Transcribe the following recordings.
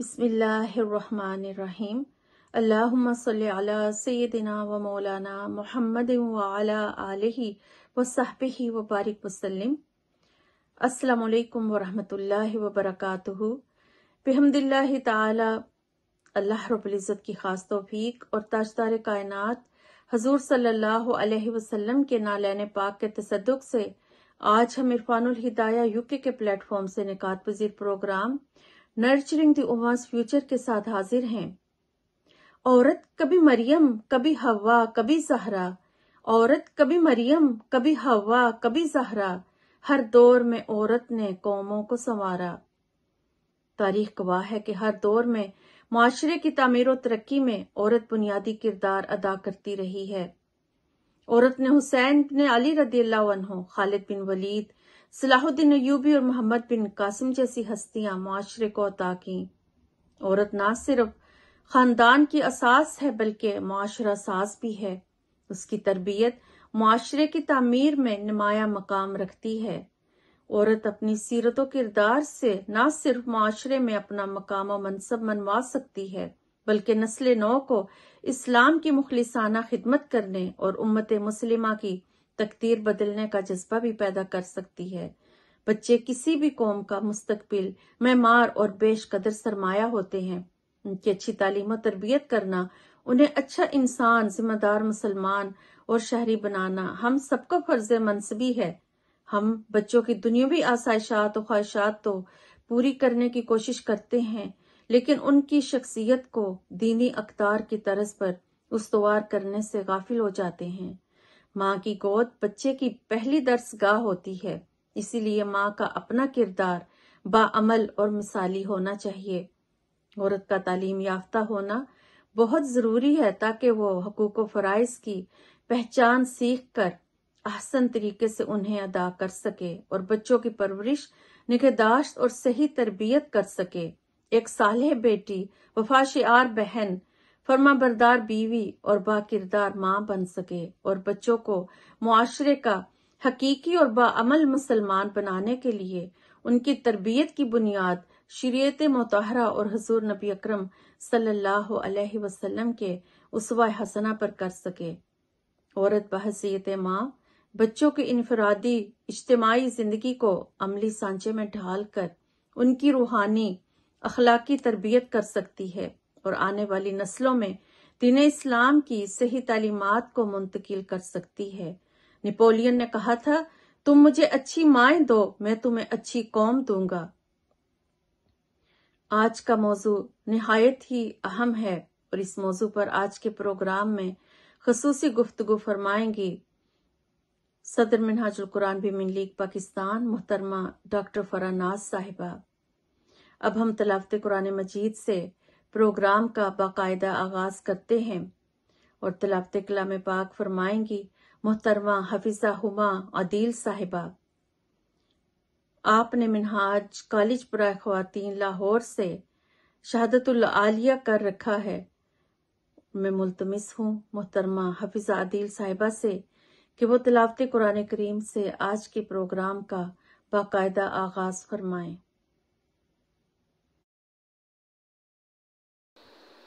बिसमीम अल्लाम सल्ला सैदिना व मौलाना मोहम्मद वाला व वबारक वसलम अस्सलाम वालेकुम वरहमतुल्लाहि अल्लाह रब्बुल इज़्ज़त की खास तौफीक और ताजदार कायनात हजूर सल्लल्लाहु अलैहि वसल्लम के नालैन पाक के तसद से आज हम इरफानुल हिदाया यूके के प्लेटफॉर्म से निकात पजीर प्रोग्राम नर्चरिंग द उमास फ्यूचर के साथ हाजिर हैं औरत कभी मरियम कभी हवा कभी जहरा औरत कभी मरियम कभी हवा कभी जहरा हर दौर में औरत ने कौमों को संवारा तारीख गवाह है कि हर दौर में माशरे की तमीर तरक्की में औरत बुनियादी किरदार अदा करती रही है औरत ने हुसैन ने अली रदी खालिद बिन वलीद सलाहुद्दीन अयूबी और मोहम्मद बिन कासिम जैसी हस्तियां माशरे को अता की औरत ना सिर्फ खानदान की असास है बल्कि माशरा सास भी है उसकी तरबियत माशरे की तमीर में नुमाया मकाम रखती है औरत अपनी सीरत किरदार से न सिर्फ माशरे में अपना मकाम और मनसब मनवा सकती है बल्कि नस्ल नौ को इस्लाम की मुखलिसाना खिदमत करने और उम्मत मुस्लिमा की तकदीर बदलने का जज्बा भी पैदा कर सकती है बच्चे किसी भी कौम का मुस्तकबिल मैमार और बेशकदर सरमाया होते हैं उनकी अच्छी तालीम और तरबियत करना उन्हें अच्छा इंसान जिम्मेदार मुसलमान और शहरी बनाना हम सबका फर्ज मनसबी है हम बच्चों की दुनियावी आसाइशात और ख्वाहिशात तो पूरी करने की कोशिश करते हैं लेकिन उनकी शख्सियत को दीनी अख्तार की तरज पर उसवार करने से गाफिल हो जाते हैं माँ की गोद बच्चे की पहली दर्शगाह होती है इसीलिए माँ का अपना किरदार बाअमल और मिसाली होना चाहिए औरत का तालीम याफ्ता होना बहुत ज़रूरी है ताकि वो हकूक फ़राइज की पहचान सीख कर आसन तरीके से उन्हें अदा कर सके और बच्चों की परवरिश निगहदाश्त और सही तरबियत कर सके एक साले बेटी वफाशियार बहन फर्मा बरदार बीवी और बाकिरदार माँ बन सके और बच्चों को मुआशरे का हकीकी और बामल मुसलमान बनाने के लिए उनकी तरबियत की बुनियाद शरीयत मतहरा और हजूर नबी अक्रम सल्लल्लाहु अलैहि वसल्लम के उसवा हसना पर कर सके औरत बहसीत माँ बच्चों की इनफरादी इज्तमाही जिंदगी को अमली सांचे में ढाल कर उनकी रूहानी अखलाकी तरबियत कर सकती है और आने वाली नस्लों में दिन इस्लाम की सही तालीमत को मुंतकिल कर सकती है नेपोलियन ने कहा था तुम मुझे अच्छी माए दो मैं तुम्हें अच्छी कौम दूंगा आज का मौजू नहायत ही अहम है और इस मौजू पर आज के प्रोग्राम में खसूस गुफ्तु फरमाएंगी सदर मिनहाजुल कुरान बिमिन लीग पाकिस्तान मोहतरमा डॉक्टर फरानाज साहिबा अब हम तलाफते कुरान मजीद से प्रोग्राम का बाकायदा आगाज करते हैं और तलावत कलाम पाक फरमाएंगी मोहतरमा हफिजा हुमा अदील साहिबा आपने मिनहाज कालिजपुरा खुवान लाहौर से शहादतुल आलिया कर रखा है मैं मुलतमिस हूँ मोहतरमा हफिजा अदील साहिबा से कि वो तिलावत कुरान करीम से आज के प्रोग्राम का बाकायदा आगाज फरमाएं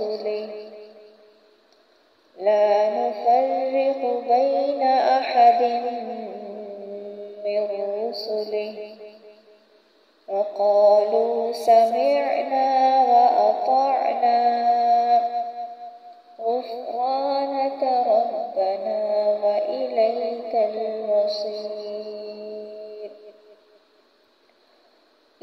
ورسله لا نفرق بين أحد من رسله وقالوا سمعنا وأطعنا غفرانك ربنا وإليك المصير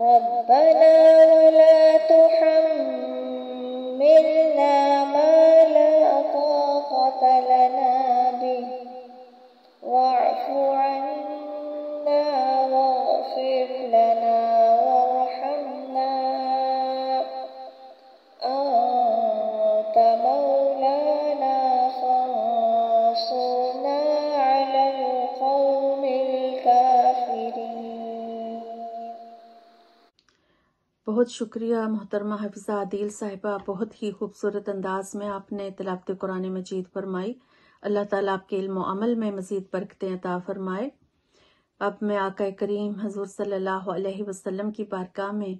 ربنا ولا تحرمنا बहुत शुक्रिया मोहतरमा हफिज़ा आदिल साहिबा बहुत ही खूबसूरत अंदाज में आपने तलावत कुरान मजीद फरमाई अल्लाह ताला आपके इल्म अमल में मजीद बरकतें अता फरमाए अब मैं आका करीम हजूर सल्लल्लाहु अलैहि वसल्लम की बारगाह में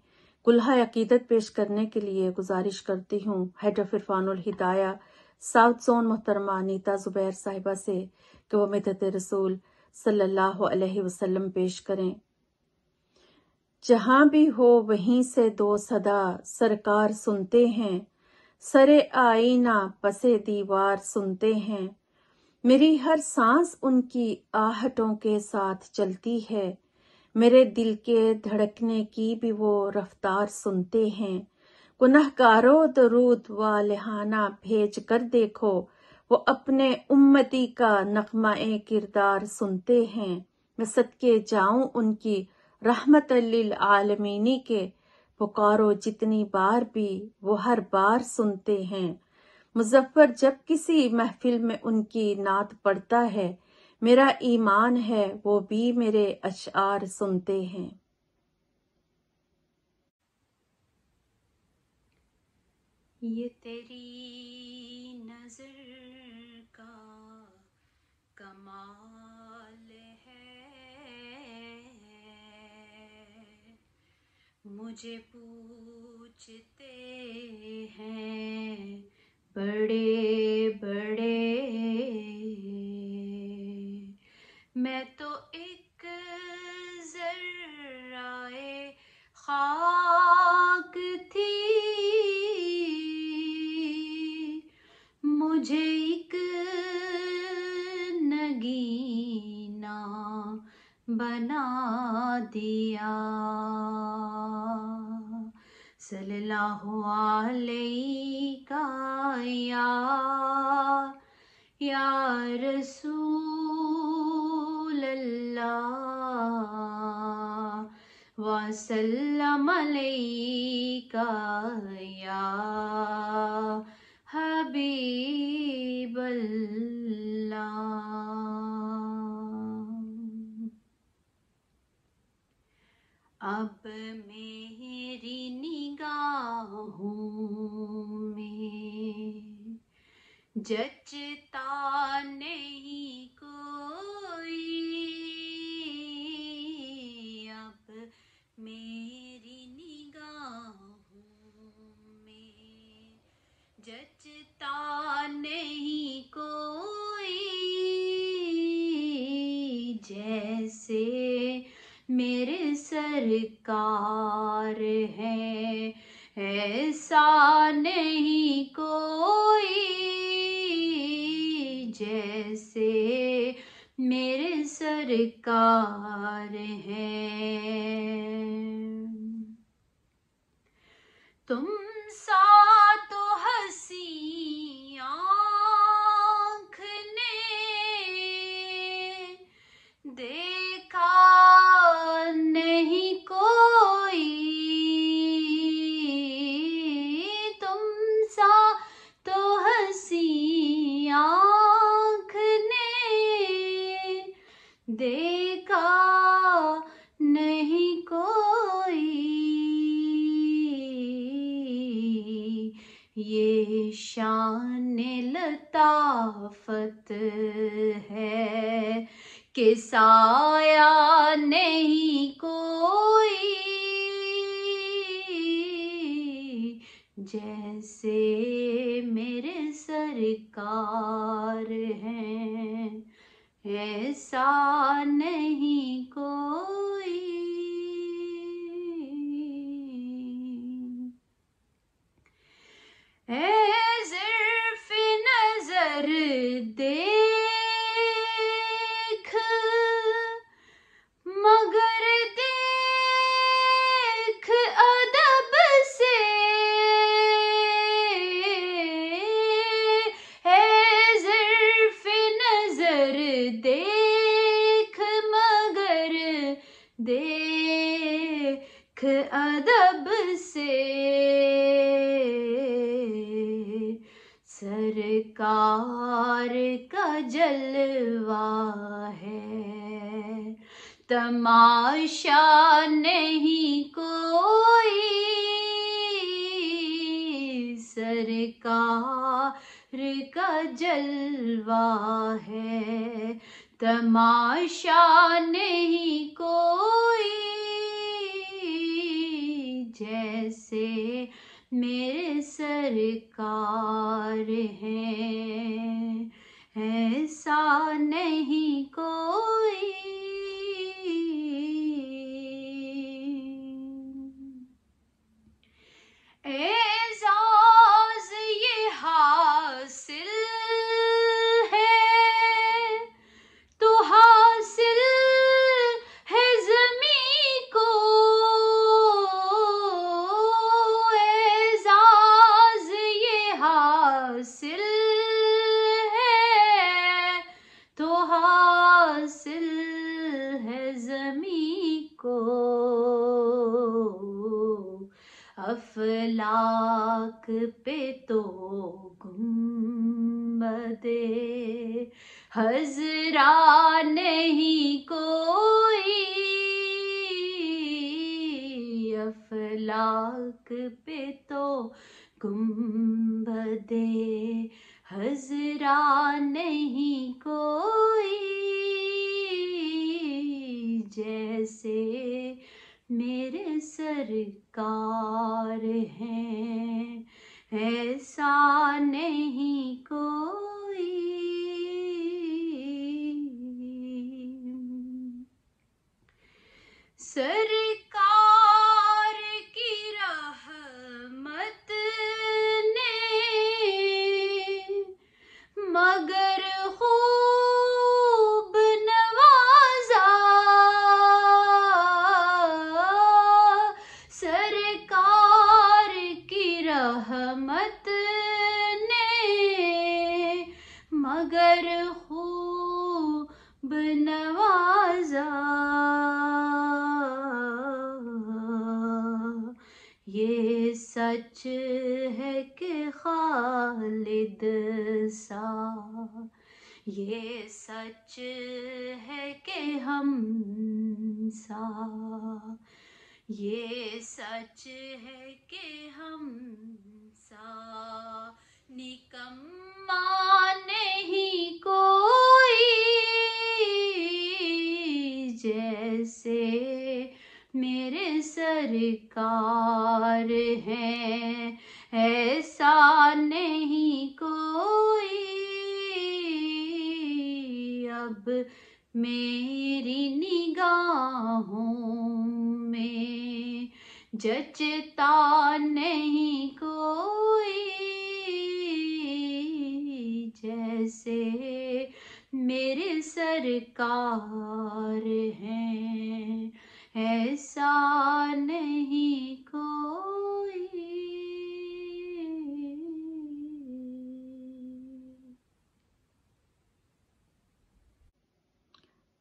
कुल्हा अकीदत पेश करने के लिए गुजारिश करती हूँ head of Irfanul Hidaya south zone मोहतरमा नीता जुबैर साहिबा से कि वो मदत रसूल सल्लल्लाहु अलैहि वसल्लम पेश करें जहां भी हो वहीं से दो सदा सरकार सुनते हैं सरे आईना पसे दीवार सुनते हैं मेरी हर सांस उनकी आहटों के साथ चलती है मेरे दिल के धड़कने की भी वो रफ्तार सुनते हैं गुनहगारों दरूद व लिहाना भेज कर देखो वो अपने उम्मती का नगमा किरदार सुनते हैं मैं सद के जाऊं उनकी रहमत आलमीनी के पुकारो जितनी बार भी वो हर बार सुनते हैं मुजफ्फर जब किसी महफिल में उनकी नात पढ़ता है मेरा ईमान है वो भी मेरे अशार सुनते हैं ये तेरी मुझे पूछते हैं बड़े बड़े मैं तो एक जर्राए खाक थी मुझे एक नगी बना दिया सल्लल्लाहु अलैहि या या रसूल अल्लाह वसल्लम अलैका या अल्लाह अब मेरी निगाहों में जचता नहीं कार है ऐसा नहीं कोई जैसे मेरे सरकार さよ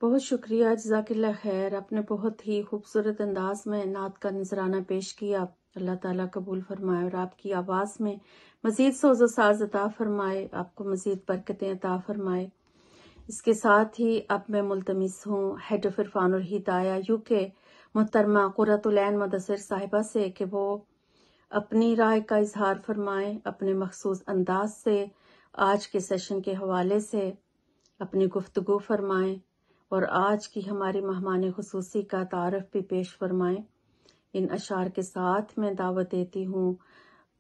बहुत शुक्रिया जजाकिल्ला खैर आपने बहुत ही खूबसूरत अंदाज में नात का नजराना पेश किया अल्लाह ताला कबूल फरमाए और आपकी आवाज़ में मज़ीद सोज साज अता फरमाए आपको मज़ीद बरकतें अता फरमाए इसके साथ ही अब मैं मुलतमिस हूँ हेड ऑफ इरफान और हिदाया यू के मोहतरमा कुरतुलैन मदसर साहिबा से कि वो अपनी राय का इजहार फरमाए अपने मखसूस अंदाज से आज के सेशन के हवाले से अपनी गुफ्तगु फरमाएं और आज की हमारी मेहमान खसूसी का तारफ भी पेश फरमाएं इन अशार के साथ मैं दावत देती हूँ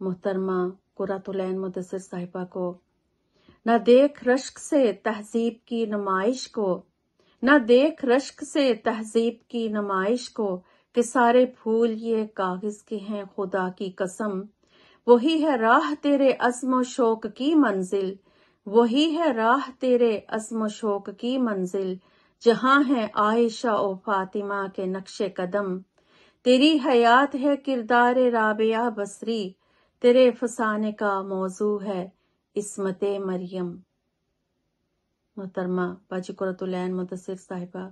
मोहतरमा कुरातुलैन मुदसर साहिबा को न देख रश्क से तहजीब की नुमाइश को न देख रश्क से तहजीब की नुमाइश को कि सारे फूल ये कागज के हैं खुदा की कसम वही है राह तेरे अजम शोक की मंजिल वही है राह तेरे अजम शोक की मंजिल जहां है आयशा और फातिमा के नक्शे कदम तेरी हयात है किरदार राबिया बसरी तेरे फसाने का मौजू है इसमत मरियम मोहतरमा बाजिकुरतुलैन मुदसर साहिबा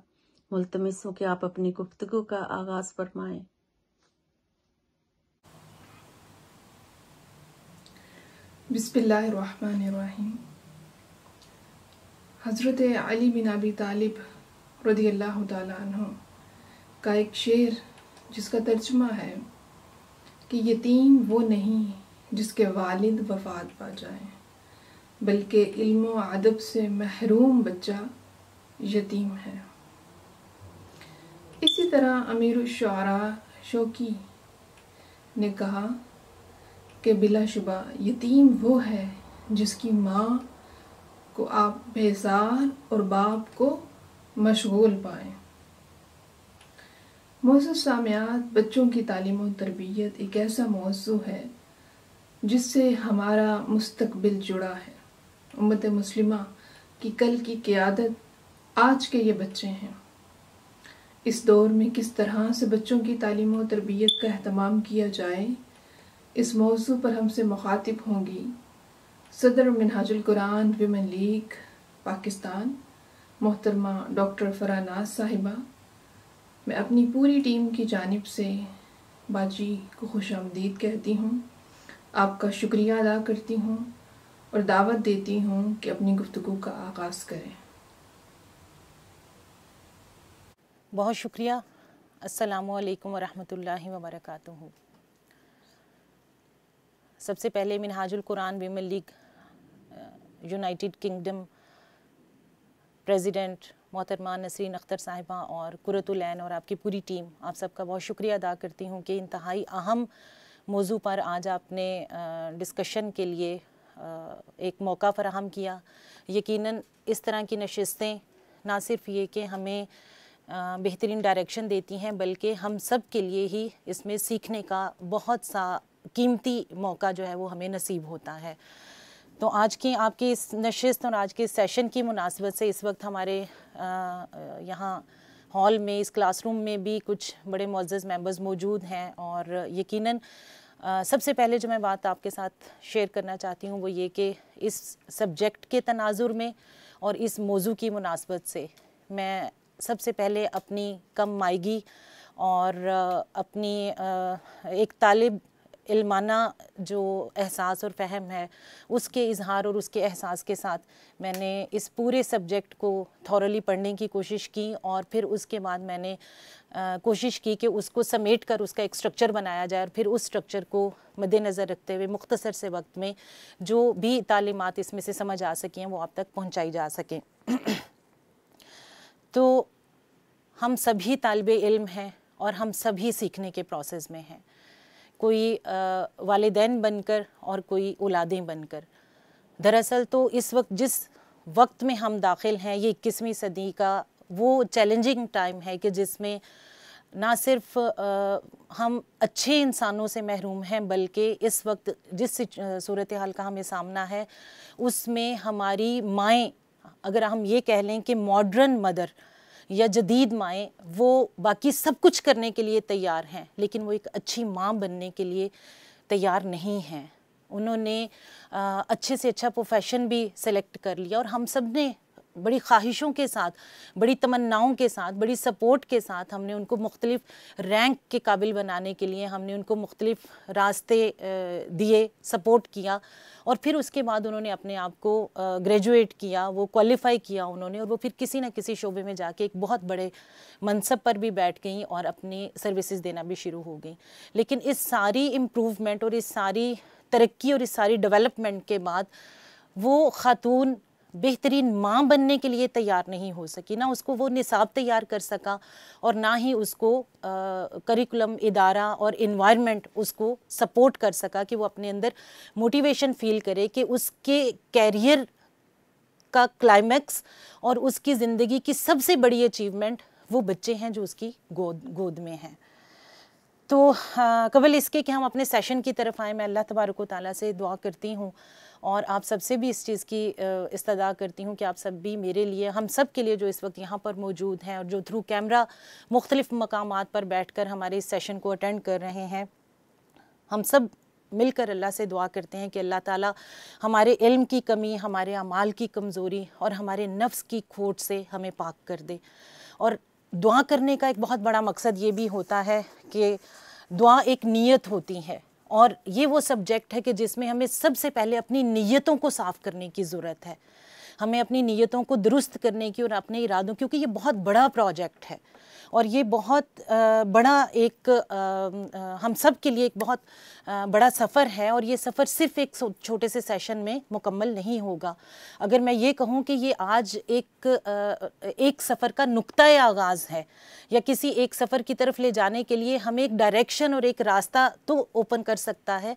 मुलतमस हो कि आप अपनी गुफ्तगु का आगाज फरमाएं बिस्मिल्लाहिर्रहमानिर्रहीम हज़रत अली बिन अबी तालिब रदी अल्लाह का एक शेर जिसका तर्जमा है कि यतीम वो नहीं जिसके वालिद वफात पा जाए बल्कि इल्म व अदब से महरूम बच्चा यतीम है इसी तरह अमीर शारा शौकी ने कहा कि बिलाशुबा यतीम वो है जिसकी माँ को आप बेजार और बाप को मशगूल पाएँ मौसम सामियात बच्चों की तालीम और तरबियत एक ऐसा मौजू है जिससे हमारा मुस्तबिल जुड़ा है उम्मत मुस्लिमा की कल की क़्यादत आज के ये बच्चे हैं इस दौर में किस तरह से बच्चों की तालीम और तरबियत का अहतमाम किया जाए इस मौजू पर हमसे मुखातिब होंगी सदर मिनहाजुल कुरान विमेन लीग पाकिस्तान मोहतरमा डॉक्टर फरानाज साहिबा मैं अपनी पूरी टीम की जानब से बाजी को खुश आमदीद कहती हूँ आपका शुक्रिया अदा करती हूँ और दावत देती हूँ कि अपनी गुफ्तु का आगाज़ करें बहुत शुक्रिया असलकम वरहमल वबरक सबसे पहले Minhajul Quran women league United Kingdom president मोहतरमा नसरीन अख्तर साहिबा और कुरतुलैन और आपकी पूरी टीम आप सबका बहुत शुक्रिया अदा करती हूँ कि इंतहाई अहम मौजू पर आज आपने डिस्कशन के लिए एक मौका फराहम किया यकीनन इस तरह की नशस्तें ना सिर्फ ये कि हमें बेहतरीन डायरेक्शन देती हैं बल्कि हम सब के लिए ही इसमें सीखने का बहुत सा कीमती मौका जो है वो हमें नसीब होता है तो आज की आपकी इस नशस्त और आज के सेशन की मुनासबत से इस वक्त हमारे यहाँ हॉल में इस क्लासरूम में भी कुछ बड़े मोज़ मेंबर्स मौजूद हैं और यकीनन सबसे पहले जो मैं बात आपके साथ शेयर करना चाहती हूँ वो ये कि इस सब्जेक्ट के तनाजुर में और इस मौजू की मुनासबत से मैं सबसे पहले अपनी कम मायगी और अपनी एक तालब इल्माना जो एहसास और फहम है उसके इजहार और उसके एहसास के साथ मैंने इस पूरे सब्जेक्ट को थॉरली पढ़ने की कोशिश की और फिर उसके बाद मैंने आ, कोशिश की कि उसको समेट कर उसका एक स्ट्रक्चर बनाया जाए और फिर उस स्ट्रक्चर को मद्देनज़र रखते हुए मुख्तसर से वक्त में जो भी तालीमत इसमें से समझ आ सकें वो आप तक पहुँचाई जा सकें तो हम सभी तालब इल्म हैं और हम सभी सीखने के प्रोसेस में हैं कोई वालदेन बनकर और कोई औलादें बनकर दरअसल तो इस वक्त जिस वक्त में हम दाखिल हैं ये इक्कीसवीं सदी का वो चैलेंजिंग टाइम है कि जिसमें ना सिर्फ आ, हम अच्छे इंसानों से महरूम हैं बल्कि इस वक्त जिस सूरत हाल का हमें सामना है उसमें हमारी माएँ अगर हम ये कह लें कि मॉडर्न मदर या जदीद माएँ वो बाकी सब कुछ करने के लिए तैयार हैं लेकिन वो एक अच्छी माँ बनने के लिए तैयार नहीं हैं उन्होंने अच्छे से अच्छा प्रोफेशन भी सेलेक्ट कर लिया और हम सब ने बड़ी ख्वाहिशों के साथ बड़ी तमन्नाओं के साथ बड़ी सपोर्ट के साथ हमने उनको मुख्तलिफ रैंक के काबिल बनाने के लिए हमने उनको मुख्तलिफ रास्ते दिए सपोर्ट किया और फिर उसके बाद उन्होंने अपने आप को ग्रेजुएट किया वो क्वालिफ़ाई किया उन्होंने और वो फिर किसी न किसी शोबे में जाके एक बहुत बड़े मनसब पर भी बैठ गई और अपनी सर्विसेज देना भी शुरू हो गई लेकिन इस सारी इम्प्रूवमेंट और इस सारी तरक्की और इस सारी डेवलपमेंट के बाद वो ख़ातून बेहतरीन माँ बनने के लिए तैयार नहीं हो सकी ना उसको वो निसाब तैयार कर सका और ना ही उसको करिकुलम इदारा और इन्वायरमेंट उसको सपोर्ट कर सका कि वो अपने अंदर मोटिवेशन फील करे कि उसके कैरियर का क्लाइमैक्स और उसकी ज़िंदगी की सबसे बड़ी अचीवमेंट वो बच्चे हैं जो उसकी गोद गोद में हैं तो कबल इसके कि हम अपने सेशन की तरफ आए मैं अल्लाह तबारक ताली से दुआ करती हूँ और आप सबसे भी इस चीज़ की इस्तः करती हूँ कि आप सब भी मेरे लिए हम सब के लिए जो इस वक्त यहाँ पर मौजूद हैं और जो थ्रू कैमरा मुख्तलिफ़ मकाम पर बैठ कर हमारे इस सेशन को अटेंड कर रहे हैं हम सब मिलकर अल्लाह से दुआ करते हैं कि अल्लाह ताला हमारे इल्म की कमी हमारे अमाल की कमज़ोरी और हमारे नफ्स की खोट से हमें पाक कर दे और दुआ करने का एक बहुत बड़ा मकसद ये भी होता है कि दुआ एक नीयत होती है और ये वो सब्जेक्ट है कि जिसमें हमें सबसे पहले अपनी नीयतों को साफ़ करने की ज़रूरत है हमें अपनी नीयतों को दुरुस्त करने की और अपने इरादों क्योंकि ये बहुत बड़ा प्रोजेक्ट है और ये बहुत बड़ा एक हम सब के लिए एक बहुत बड़ा सफ़र है और ये सफ़र सिर्फ एक छोटे से सेशन में मुकम्मल नहीं होगा अगर मैं ये कहूँ कि ये आज एक एक सफ़र का नुक्ता आगाज़ है या किसी एक सफ़र की तरफ ले जाने के लिए हमें एक डायरेक्शन और एक रास्ता तो ओपन कर सकता है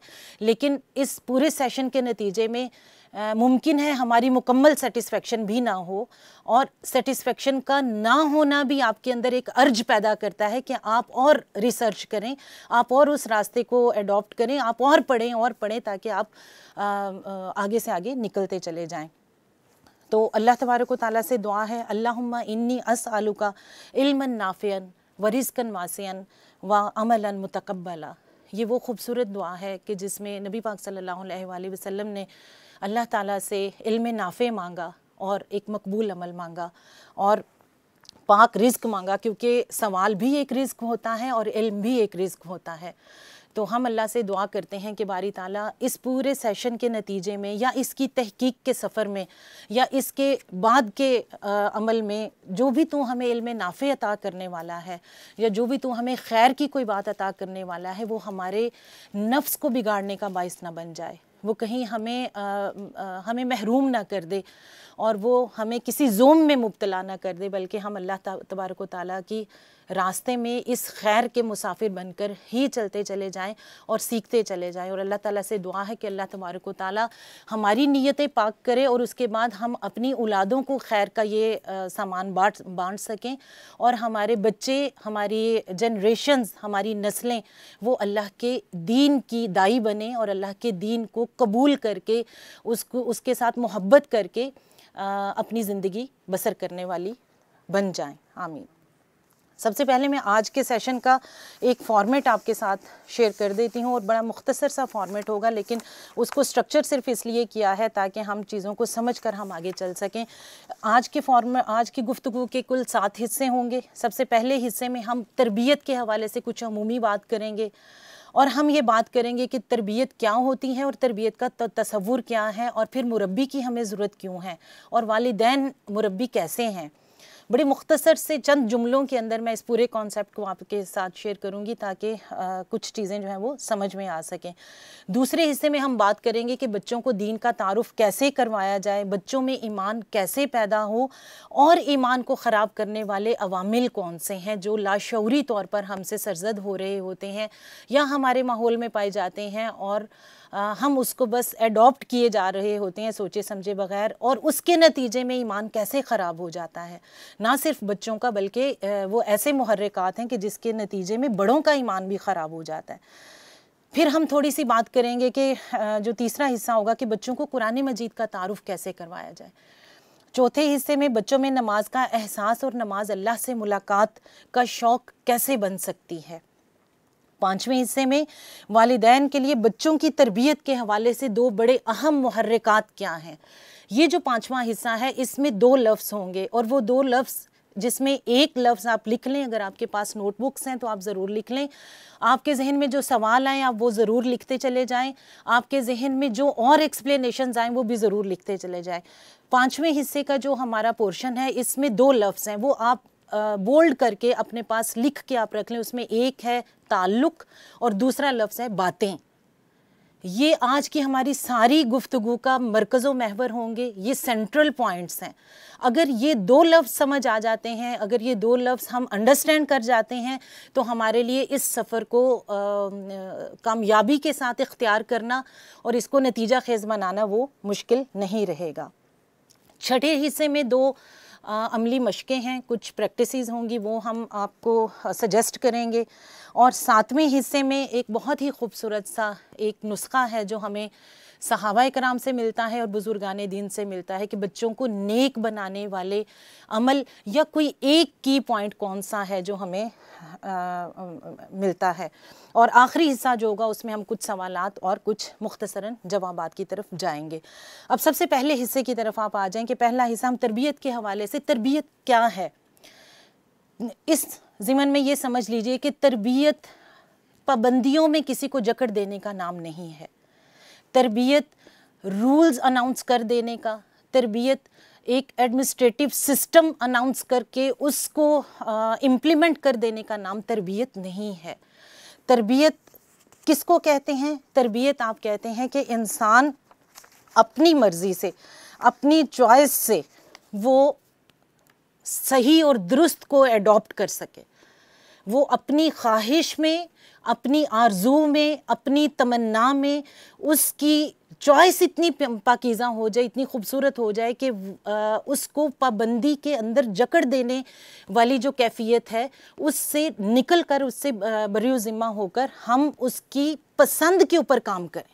लेकिन इस पूरे सेशन के नतीजे में मुमकिन है हमारी मुकम्मल सेटिस्फेक्शन भी ना हो और सेटिस्फेक्शन का ना होना भी आपके अंदर एक अर्ज पैदा करता है कि आप और रिसर्च करें आप और उस रास्ते को एडॉप्ट करें आप और पढ़ें और पढ़ें ताकि आप आगे से आगे निकलते चले जाएं तो अल्लाह तबारक ताली से दुआ है अल्लाह इन्नी अस आलू का इल्मन नाफ़ियन व रिस्कन व अमल मतकबला ये वो खूबसूरत दुआ है कि जिसमें नबी पाक सल्लल्लाहु अलैहि वसल्लम ने अल्लाह ताला से इल्म नाफ़े मांगा और एक मकबूल अमल मांगा और पाक रिस्क मांगा क्योंकि सवाल भी एक रिस्क होता है और इल्म भी एक रिस्क होता है तो हम अल्लाह से दुआ करते हैं कि बारी ताला इस पूरे सेशन के नतीजे में या इसकी तहकीक के सफ़र में या इसके बाद के आ, अमल में जो भी तू हमें इल्म नाफ़े अता करने वाला है या जो भी तू हमें खैर की कोई बात अता करने वाला है वो हमारे नफ्स को बिगाड़ने का बायस ना बन जाए वो कहीं हमें आ, आ, हमें महरूम ना कर दे और वो हमें किसी जोम में मुबतला ना कर दे बल्कि हम अल्लाह तबारक ताली की रास्ते में इस खैर के मुसाफिर बनकर ही चलते चले जाएं और सीखते चले जाएं और अल्लाह ताला से दुआ है कि अल्लाह तबारक ताली हमारी नीयतें पाक करे और उसके बाद हम अपनी औलादों को खैर का ये सामान बांट बांट सकें और हमारे बच्चे हमारी जनरेशन्स हमारी नस्लें वो अल्लाह के दीन की दाई बने और अल्लाह के दीन को कबूल करके उसको उसके साथ मोहब्बत करके आ, अपनी ज़िंदगी बसर करने वाली बन जाएं आमीन सबसे पहले मैं आज के सेशन का एक फॉर्मेट आपके साथ शेयर कर देती हूँ और बड़ा मुख्तसर सा फॉर्मेट होगा लेकिन उसको स्ट्रक्चर सिर्फ इसलिए किया है ताकि हम चीज़ों को समझ कर हम आगे चल सकें आज के फॉर्म आज की गुफ्तु के कुल सात हिस्से होंगे सबसे पहले हिस्से में हम तरबियत के हवाले से कुछ अमूमी बात करेंगे और हम ये बात करेंगे कि तरबियत क्या होती है और तरबियत का तस्वूर क्या है और फिर मुरबी की हमें ज़रूरत क्यों है और वालदे मुरबी कैसे हैं बड़ी मुख्तसर से चंद जुमलों के अंदर मैं इस पूरे कॉन्सेप्ट को आपके साथ शेयर करूँगी ताकि कुछ चीज़ें जो हैं वो समझ में आ सकें दूसरे हिस्से में हम बात करेंगे कि बच्चों को दीन का तारफ़ कैसे करवाया जाए बच्चों में ईमान कैसे पैदा हो और ईमान को ख़राब करने वाले अवामिल कौन से हैं जो लाशौरी तौर पर हमसे सरजद हो रहे होते हैं या हमारे माहौल में पाए जाते हैं और हम उसको बस एडॉप्ट किए जा रहे होते हैं सोचे समझे बगैर और उसके नतीजे में ईमान कैसे ख़राब हो जाता है ना सिर्फ बच्चों का बल्कि वो ऐसे महरक़ात हैं कि जिसके नतीजे में बड़ों का ईमान भी ख़राब हो जाता है फिर हम थोड़ी सी बात करेंगे कि जो तीसरा हिस्सा होगा कि बच्चों को कुरान मजीद का तारुफ कैसे करवाया जाए चौथे हिस्से में बच्चों में नमाज का एहसास और नमाज अल्लाह से मुलाकात का शौक़ कैसे बन सकती है पाँचवें हिस्से में वालदान के लिए बच्चों की तरबियत के हवाले से दो बड़े अहम महरक़ात क्या हैं ये जो पाँचवा हिस्सा है इसमें दो लफ्ज़ होंगे और वो दो लफ्ज़ जिसमें एक लफ्ज़ आप लिख लें अगर आपके पास नोटबुक्स हैं तो आप ज़रूर लिख लें आपके जहन में जो सवाल आए आप वो ज़रूर लिखते चले जाएं आपके जहन में जो और एक्सप्लेनेशन आएँ वो भी ज़रूर लिखते चले जाएं पाँचवें हिस्से का जो हमारा पोर्शन है इसमें दो लफ्ज़ हैं वो आप बोल्ड करके अपने पास लिख के आप रख लें उसमें एक है ताल्लुक और दूसरा लफ्ज़ है बातें ये आज की हमारी सारी गुफ्तगु का मरकज़ महवर होंगे ये सेंट्रल पॉइंट्स हैं अगर ये दो लफ्ज़ समझ आ जाते हैं अगर ये दो लफ्ज़ हम अंडरस्टैंड कर जाते हैं तो हमारे लिए इस सफ़र को कामयाबी के साथ इख्तियार करना और इसको नतीजा खेज बनाना वो मुश्किल नहीं रहेगा छठे हिस्से में दो अमली मशक़ें हैं कुछ प्रैक्टिसेस होंगी वो हम आपको सजेस्ट करेंगे और सातवें हिस्से में एक बहुत ही खूबसूरत सा एक नुस्खा है जो हमें सहाबा कराम से मिलता है और बुज़ुर्गान दिन से मिलता है कि बच्चों को नेक बनाने वाले अमल या कोई एक की पॉइंट कौन सा है जो हमें आ, मिलता है और आखिरी हिस्सा जो होगा उसमें हम कुछ सवाल और कुछ मुख्तसरा जवाब की तरफ जाएंगे अब सबसे पहले हिस्से की तरफ आप आ जाएं कि पहला हिस्सा हम तरबियत के हवाले से तरबियत क्या है इस ज़िमन में ये समझ लीजिए कि तरबियत पाबंदियों में किसी को जकड़ देने का नाम नहीं है तरबियत रूल्स अनाउंस कर देने का तरबियत एक एडमिनिस्ट्रेटिव सिस्टम अनाउंस करके उसको इम्प्लीमेंट कर देने का नाम तरबियत नहीं है तरबियत किसको कहते हैं तरबियत आप कहते हैं कि इंसान अपनी मर्ज़ी से अपनी चॉइस से वो सही और दुरुस्त को एडॉप्ट कर सके वो अपनी ख्वाहिश में अपनी आरजू में अपनी तमन्ना में उसकी चॉइस इतनी पाकिज़ा हो जाए इतनी खूबसूरत हो जाए कि उसको पाबंदी के अंदर जकड़ देने वाली जो कैफियत है उससे निकल कर उससे ज़िम्मा होकर हम उसकी पसंद के ऊपर काम करें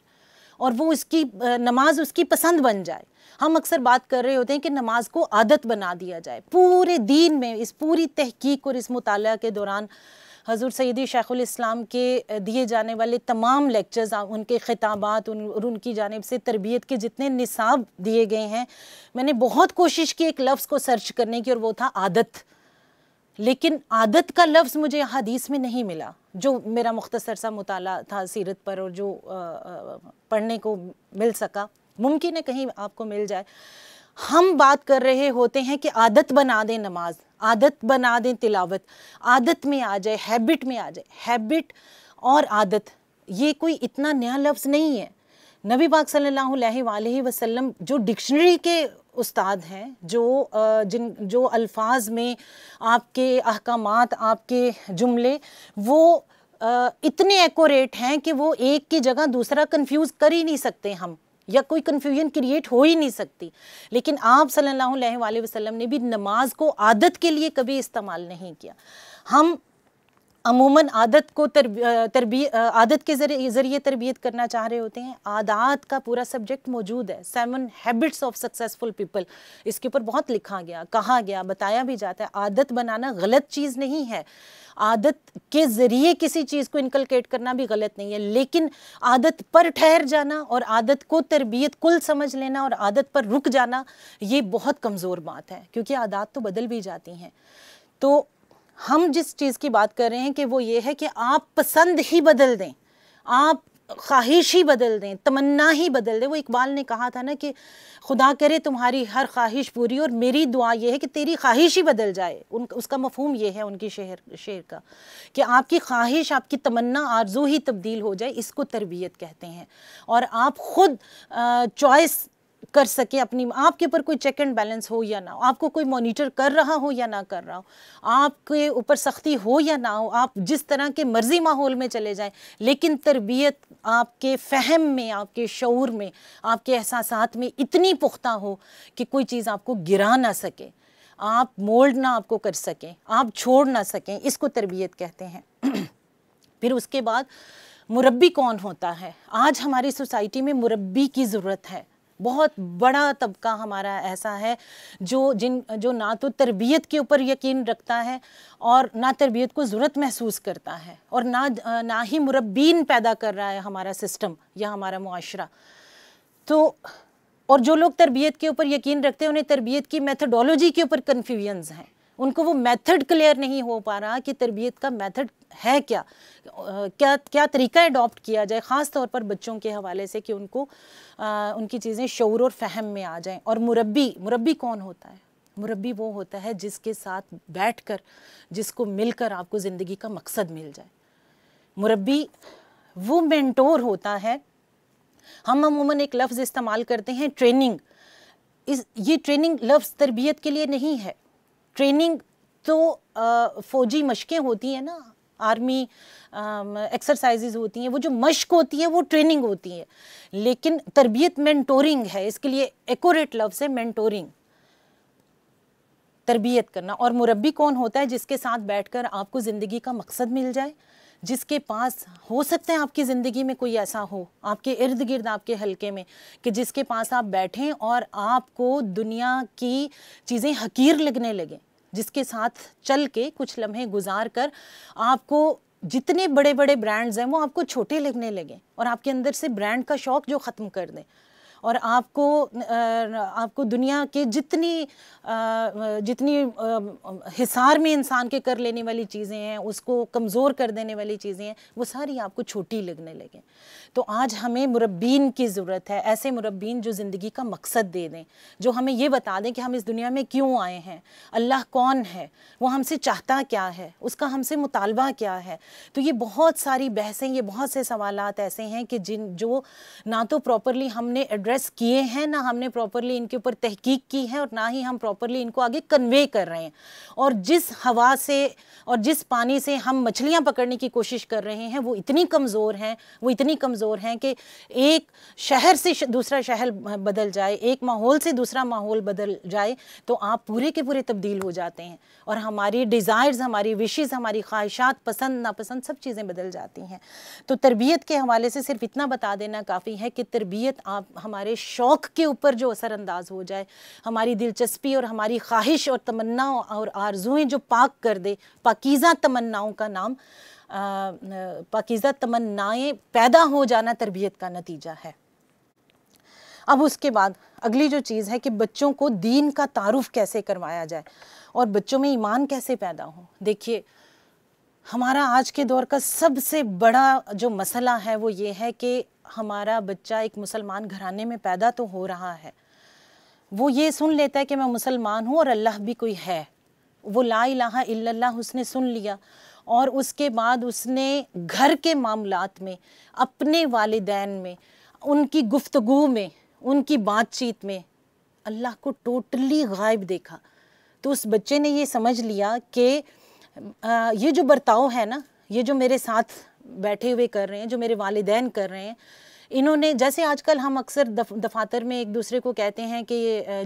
और वो उसकी नमाज उसकी पसंद बन जाए हम अक्सर बात कर रहे होते हैं कि नमाज को आदत बना दिया जाए पूरे दिन में इस पूरी तहकीक और इस मुताल के दौरान हजूर सैदी उम के दिए जाने वाले तमाम लेक्चर्स उनके ख़िताबात उन, उनकी जानब से तरबियत के जितने निसाब दिए गए हैं मैंने बहुत कोशिश की एक लफ्ज़ को सर्च करने की और वो था आदत लेकिन आदत का लफ्ज़ मुझे हदीस में नहीं मिला जो मेरा मुख्तसर सा मताल था सीरत पर और जो पढ़ने को मिल सका मुमकिन है कहीं आपको मिल जाए हम बात कर रहे होते हैं कि आदत बना दें नमाज आदत बना दें तिलावत आदत में आ जाए हैबिट में आ जाए हैबिट और आदत ये कोई इतना नया लफ्ज़ नहीं है नबी पाक सल्लल्लाहु अलैहि वसल्लम जो डिक्शनरी के उस्ताद हैं जो जिन जो अल्फाज में आपके अहकाम आपके जुमले वो इतने एकोरेट हैं कि वो एक की जगह दूसरा कंफ्यूज कर ही नहीं सकते हम या कोई कन्फ्यूजन क्रिएट हो ही नहीं सकती लेकिन आप सल्लल्लाहु अलैहि वसल्लम ने भी नमाज को आदत के लिए कभी इस्तेमाल नहीं किया हम अमूमन आदत को तरबी तरबी आदत के ज़रिए ज़रिए तरबियत करना चाह रहे होते हैं आदात का पूरा सब्जेक्ट मौजूद है seven habits of successful people इसके ऊपर बहुत लिखा गया कहा गया बताया भी जाता है आदत बनाना गलत चीज़ नहीं है आदत के ज़रिए किसी चीज़ को इनकलकेट करना भी गलत नहीं है लेकिन आदत पर ठहर जाना और आदत को तरबियत कुल समझ लेना और आदत पर रुक जाना ये बहुत कमज़ोर बात है क्योंकि आदत तो बदल भी जाती हैं तो हम जिस चीज़ की बात कर रहे हैं कि वो ये है कि आप पसंद ही बदल दें आप ख्वाहिश ही बदल दें तमन्ना ही बदल दें वो इकबाल ने कहा था ना कि खुदा करे तुम्हारी हर ख्वाहिश पूरी और मेरी दुआ ये है कि तेरी ख्वाहिश ही बदल जाए उन उसका मफहम ये है उनकी शेर शेर का कि आपकी ख्वाहिश आपकी तमन्ना आरजू ही तब्दील हो जाए इसको तरबियत कहते हैं और आप ख़ुद चॉइस कर सके अपनी आपके ऊपर कोई चेक एंड बैलेंस हो या ना हो आपको कोई मॉनिटर कर रहा हो या ना कर रहा हो आपके ऊपर सख्ती हो या ना हो आप जिस तरह के मर्जी माहौल में चले जाएं लेकिन तरबियत आपके फहम में आपके शौर में आपके एहसास में इतनी पुख्ता हो कि कोई चीज़ आपको गिरा ना सके आप मोल्ड ना आपको कर सकें आप छोड़ ना सकें इसको तरबियत कहते हैं फिर उसके बाद मुरबी कौन होता है आज हमारी सोसाइटी में मुरबी की ज़रूरत है बहुत बड़ा तबका हमारा ऐसा है जो जिन जो ना तो तरबियत के ऊपर यकीन रखता है और ना तरबियत को ज़रूरत महसूस करता है और ना ना ही मुरबीन पैदा कर रहा है हमारा सिस्टम या हमारा मुआशरा तो और जो लोग तरबियत के ऊपर यकीन रखते हैं उन्हें तरबियत की मेथडोलॉजी के ऊपर कन्फ्यूजन्स हैं उनको वो मेथड क्लियर नहीं हो पा रहा कि तरबियत का मेथड है क्या क्या क्या तरीका अडॉप्ट किया जाए ख़ास तौर पर बच्चों के हवाले से कि उनको आ, उनकी चीज़ें शौर और फहम में आ जाएं और मुरबी मुरबी कौन होता है मुरबी वो होता है जिसके साथ बैठ कर जिसको मिलकर आपको ज़िंदगी का मकसद मिल जाए मुरबी वो मेंटोर होता है हम अमूमन एक लफ्ज़ इस्तेमाल करते हैं ट्रेनिंग इस ये ट्रेनिंग लफ्ज़ तरबियत के लिए नहीं है ट्रेनिंग तो फ़ौजी मशकें होती हैं ना आर्मी एक्सरसाइजेज होती हैं वो जो मश्क होती है वो ट्रेनिंग होती है लेकिन तरबियत मैंटोरिंग है इसके लिए एकोरेट लफ्ज़ है मैंटोरिंग तरबियत करना और मुरबी कौन होता है जिसके साथ बैठकर आपको ज़िंदगी का मकसद मिल जाए जिसके पास हो सकता है आपकी ज़िंदगी में कोई ऐसा हो आपके इर्द गिर्द आपके हलके में कि जिसके पास आप बैठें और आपको दुनिया की चीज़ें हकीर लगने लगें जिसके साथ चल के कुछ लम्हे गुजार कर आपको जितने बड़े बड़े ब्रांड्स हैं वो आपको छोटे लगने लगे और आपके अंदर से ब्रांड का शौक जो ख़त्म कर दें और आपको आपको दुनिया के जितनी जितनी हिसार में इंसान के कर लेने वाली चीज़ें हैं उसको कमज़ोर कर देने वाली चीज़ें हैं वो सारी आपको छोटी लगने लगें तो आज हमें मुरबीन की ज़रूरत है ऐसे मुरबीन जो ज़िंदगी का मकसद दे दें जो हमें ये बता दें कि हम इस दुनिया में क्यों आए हैं अल्लाह कौन है वो हमसे चाहता क्या है उसका हमसे मुतालबा क्या है तो ये बहुत सारी बहसें ये बहुत से सवाल ऐसे हैं कि जिन जो ना तो प्रॉपरली हमने एड्रेस एड्रेस किए हैं ना हमने प्रॉपरली इनके ऊपर तहकीक की है और ना ही हम प्रॉपरली इनको आगे कन्वे कर रहे हैं और जिस हवा से और जिस पानी से हम मछलियां पकड़ने की कोशिश कर रहे हैं वो इतनी कमज़ोर हैं वो इतनी कमज़ोर हैं कि एक शहर से दूसरा शहर बदल जाए एक माहौल से दूसरा माहौल बदल जाए तो आप पूरे के पूरे तब्दील हो जाते हैं और हमारी डिज़ायर्स हमारी विशेज़ हमारी ख्वाहिशात पसंद नापसंद सब चीज़ें बदल जाती हैं तो तरबियत के हवाले से सिर्फ इतना बता देना काफ़ी है कि तरबियत आप हमारे हमारे शौक़ के ऊपर जो असरअंदाज हो जाए हमारी दिलचस्पी और हमारी ख्वाहिश और तमन्ना और आरजुएं जो पाक कर दे पाकिज़ा तमन्नाओं का नाम पाकिज़ा तमन्नाएं पैदा हो जाना तरबियत का नतीजा है अब उसके बाद अगली जो चीज़ है कि बच्चों को दीन का तारुफ कैसे करवाया जाए और बच्चों में ईमान कैसे पैदा हो देखिए हमारा आज के दौर का सबसे बड़ा जो मसला है वो ये है कि हमारा बच्चा एक मुसलमान घराने में पैदा तो हो रहा है वो ये सुन लेता है कि मैं मुसलमान हूँ और अल्लाह भी कोई है वो ला इलाहा इल्लल्लाह उसने सुन लिया और उसके बाद उसने घर के मामलात में अपने वालदेन में उनकी गुफ्तगु में उनकी बातचीत में अल्लाह को टोटली गायब देखा तो उस बच्चे ने ये समझ लिया कि ये जो बर्ताव है ना ये जो मेरे साथ बैठे हुए कर रहे हैं जो मेरे वालदेन कर रहे हैं इन्होंने जैसे आजकल हम अक्सर दफ, दफातर में एक दूसरे को कहते हैं कि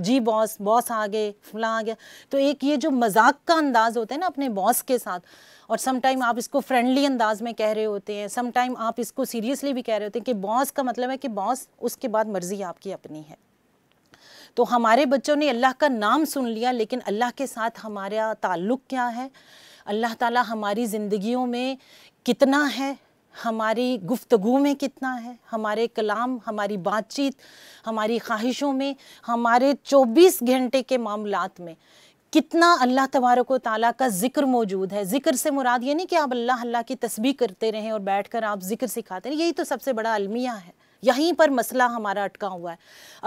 जी बॉस बॉस आ गए फला आ गया तो एक ये जो मजाक का अंदाज़ होता है ना अपने बॉस के साथ और समटाइम आप इसको फ्रेंडली अंदाज में कह रहे होते हैं समटाइम आप इसको सीरियसली भी कह रहे होते हैं कि बॉस का मतलब है कि बॉस उसके बाद मर्जी आपकी अपनी है तो हमारे बच्चों ने अल्लाह का नाम सुन लिया लेकिन अल्लाह के साथ हमारा ताल्लुक़ क्या है अल्लाह ताला हमारी ज़िंदगियों में कितना है हमारी गुफ्तगु में कितना है हमारे कलाम हमारी बातचीत हमारी ख्वाहिशों में हमारे 24 घंटे के मामलात में कितना अल्लाह तबारक ताला का जिक्र मौजूद है जिक्र से मुराद ये नहीं कि आप अल्लाह अल्लाह की तस्बी करते रहें और बैठ कर आप जिक्र सिखाते रहें यही तो सबसे बड़ा अलमिया है यहीं पर मसला हमारा अटका हुआ है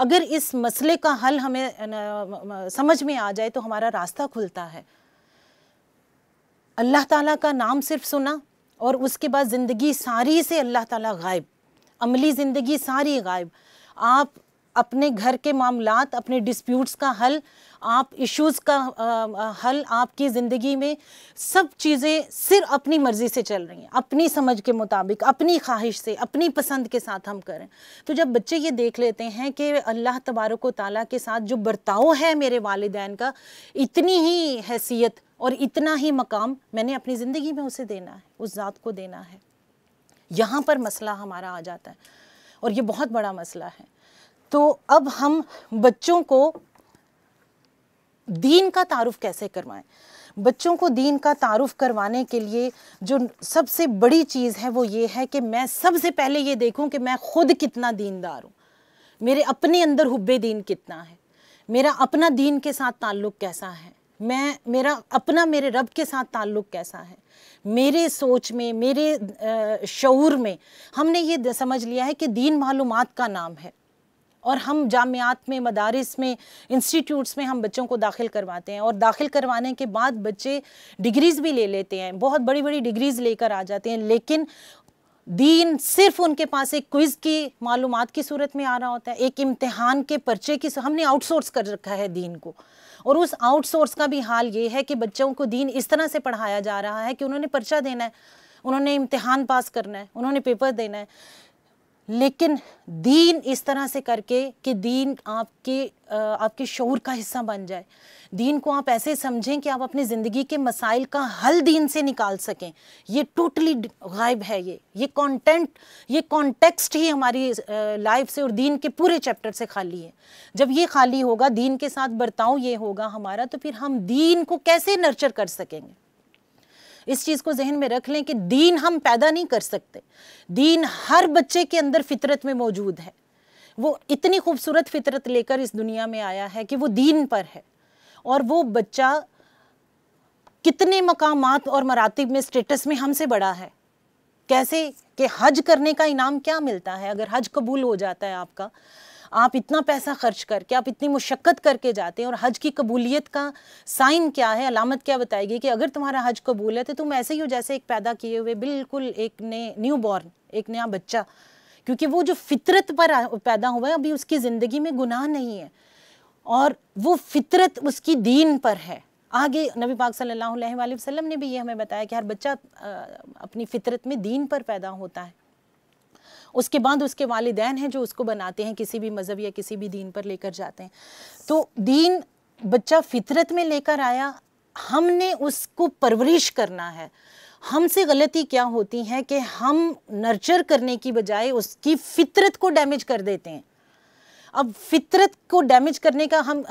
अगर इस मसले का हल हमें समझ में आ जाए तो हमारा रास्ता खुलता है अल्लाह ताला का नाम सिर्फ सुना और उसके बाद ज़िंदगी सारी से अल्लाह ताला गायब अमली ज़िंदगी सारी गायब आप अपने घर के मामला अपने डिस्प्यूट्स का हल आप इश्यूज़ का आ, हल आपकी ज़िंदगी में सब चीज़ें सिर्फ अपनी मर्ज़ी से चल रही हैं अपनी समझ के मुताबिक अपनी ख्वाहिश से अपनी पसंद के साथ हम करें तो जब बच्चे ये देख लेते हैं कि अल्लाह तबारक ताली के साथ जो बर्ताव है मेरे वालदान का इतनी ही हैसियत और इतना ही मकाम मैंने अपनी ज़िंदगी में उसे देना है उस ज़ात को देना है यहाँ पर मसला हमारा आ जाता है और ये बहुत बड़ा मसला है तो अब हम बच्चों को दीन का तारुफ कैसे करवाएं बच्चों को दीन का तारुफ करवाने के लिए जो सबसे बड़ी चीज़ है वो ये है कि मैं सबसे पहले ये देखूं कि मैं खुद कितना दीनदार हूँ मेरे अपने अंदर हुब्बे दीन कितना है मेरा अपना दीन के साथ ताल्लुक़ कैसा है मैं मेरा अपना मेरे रब के साथ ताल्लुक़ कैसा है मेरे सोच में मेरे शूर में हमने ये समझ लिया है कि दीन मालूम का नाम है और हम जामियात में मदारस में इंस्टीट्यूट्स में हम बच्चों को दाखिल करवाते हैं और दाखिल करवाने के बाद बच्चे डिग्रीज़ भी ले लेते हैं बहुत बड़ी बड़ी डिग्रीज़ लेकर आ जाते हैं लेकिन दीन सिर्फ उनके पास एक क्विज़ की मालूम की सूरत में आ रहा होता है एक इम्तहान के पर्चे की हमने आउटसोर्स कर रखा है दीन को और उस आउटसोर्स का भी हाल ये है कि बच्चों को दीन इस तरह से पढ़ाया जा रहा है कि उन्होंने पर्चा देना है उन्होंने इम्तहान पास करना है उन्होंने पेपर देना है लेकिन दीन इस तरह से करके कि दीन आपके आपके शोर का हिस्सा बन जाए दीन को आप ऐसे समझें कि आप अपनी ज़िंदगी के मसाइल का हल दीन से निकाल सकें ये टोटली गायब है ये ये कंटेंट ये कॉन्टेक्स्ट ही हमारी लाइफ से और दीन के पूरे चैप्टर से खाली है जब ये खाली होगा दीन के साथ बर्ताव ये होगा हमारा तो फिर हम दीन को कैसे नर्चर कर सकेंगे इस चीज़ को जहन में रख लें कि दीन हम पैदा नहीं कर सकते दीन हर बच्चे के अंदर फितरत में मौजूद है वो इतनी खूबसूरत फितरत लेकर इस दुनिया में आया है कि वो दीन पर है और वो बच्चा कितने मकाम और मरातब में स्टेटस में हमसे बड़ा है कैसे कि हज करने का इनाम क्या मिलता है अगर हज कबूल हो जाता है आपका आप इतना पैसा खर्च करके आप इतनी मुशक्क़त करके जाते हैं और हज की कबूलियत का साइन क्या है अलामत क्या बताएगी कि अगर तुम्हारा हज कबूल है तो तुम ऐसे ही हो जैसे एक पैदा किए हुए बिल्कुल एक नए न्यू बॉर्न एक नया बच्चा क्योंकि वो जो फितरत पर पैदा हुआ है अभी उसकी ज़िंदगी में गुनाह नहीं है और वो फितरत उसकी दीन पर है आगे नबी पाक सल्लल्लाहु अलैहि वसल्लम ने भी ये हमें बताया कि हर बच्चा अपनी फितरत में दीन पर पैदा होता है उसके बाद उसके वालदेन हैं जो उसको बनाते हैं किसी भी मज़हब या किसी भी दीन पर लेकर जाते हैं तो दीन बच्चा फितरत में लेकर आया हमने उसको परवरिश करना है हमसे गलती क्या होती है कि हम नर्चर करने की बजाय उसकी फितरत को डैमेज कर देते हैं अब फितरत को डैमेज करने का हम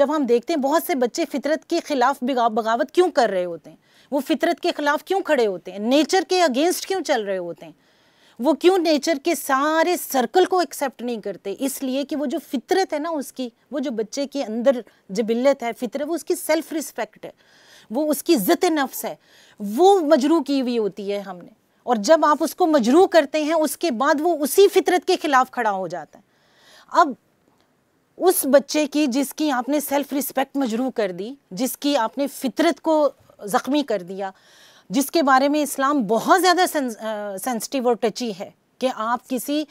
जब हम देखते हैं बहुत से बच्चे फितरत के ख़िलाफ़ बगावत क्यों कर रहे होते हैं वो फितरत के ख़िलाफ़ क्यों खड़े होते हैं नेचर के अगेंस्ट क्यों चल रहे होते हैं वो क्यों नेचर के सारे सर्कल को एक्सेप्ट नहीं करते इसलिए कि वो जो फितरत है ना उसकी वो जो बच्चे के अंदर जबिल्लत है फितरत वो उसकी सेल्फ रिस्पेक्ट है वो उसकी ज़त नफ्स है वो मजरू की हुई होती है हमने और जब आप उसको मजरू करते हैं उसके बाद वो उसी फितरत के ख़िलाफ़ खड़ा हो जाता है अब उस बच्चे की जिसकी आपने सेल्फ़ रिस्पेक्ट मजरू कर दी जिसकी आपने फितरत को ज़ख्मी कर दिया जिसके बारे में इस्लाम बहुत ज़्यादा सेंसिटिव और टची है कि आप किसी आ,